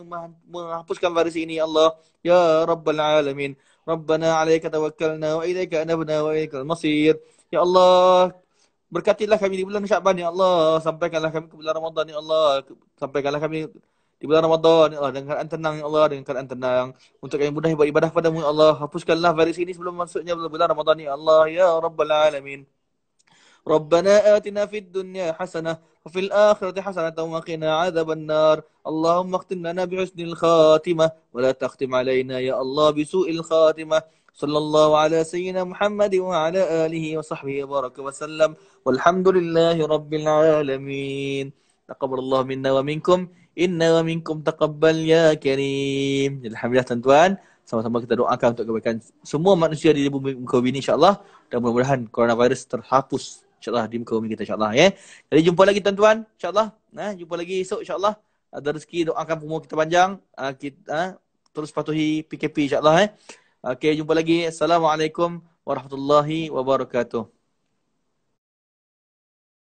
menghapuskan virus ini ya Allah ya rabbal alamin Rabbana ربنا عليك توكلنا وإليك أنبنا وإليك المصير Ya Allah berkatilah kami di bulan Syakban ya Allah sampaikanlah kami ke bulan Ramadan ya Allah sampaikanlah kami di bulan Ramadan ya Allah dengan keadaan tenang ya Allah dengan keadaan tenang untuk kami mudah beribadah padamu ya Allah hapuskanlah virus ini sebelum masuknya bulan Ramadan ya Allah ya rabbal alamin ربنا آتنا في الدنيا حسنة وفي الآخرة حسنة وقنا عذاب النار اللهم اختم لنا بحسن الخاتمة ولا تختم علينا يا الله بسوء الخاتمة Sallallahu صلى الله على سيدنا محمد وعلى آله وصحبه وبارك وسلم والحمد لله رب العالمين تقبل الله منا ومنكم إنا ومنكم تقبل يا كريم الحمد لله tuan. Sama-sama kita doakan untuk kebaikan semua manusia di bumi muka bumi ini insyaAllah. Dan mudah-mudahan coronavirus terhapus insyaAllah di muka bumi kita insyaAllah. Ya. Jadi jumpa lagi tuan-tuan insyaAllah. Nah, ha, jumpa lagi esok insyaAllah. Ada rezeki doakan umur kita panjang. Ah, kita, ah, ha, terus patuhi PKP insyaAllah. Ya. Ha. Okay, jumpa lagi. Assalamualaikum warahmatullahi wabarakatuh.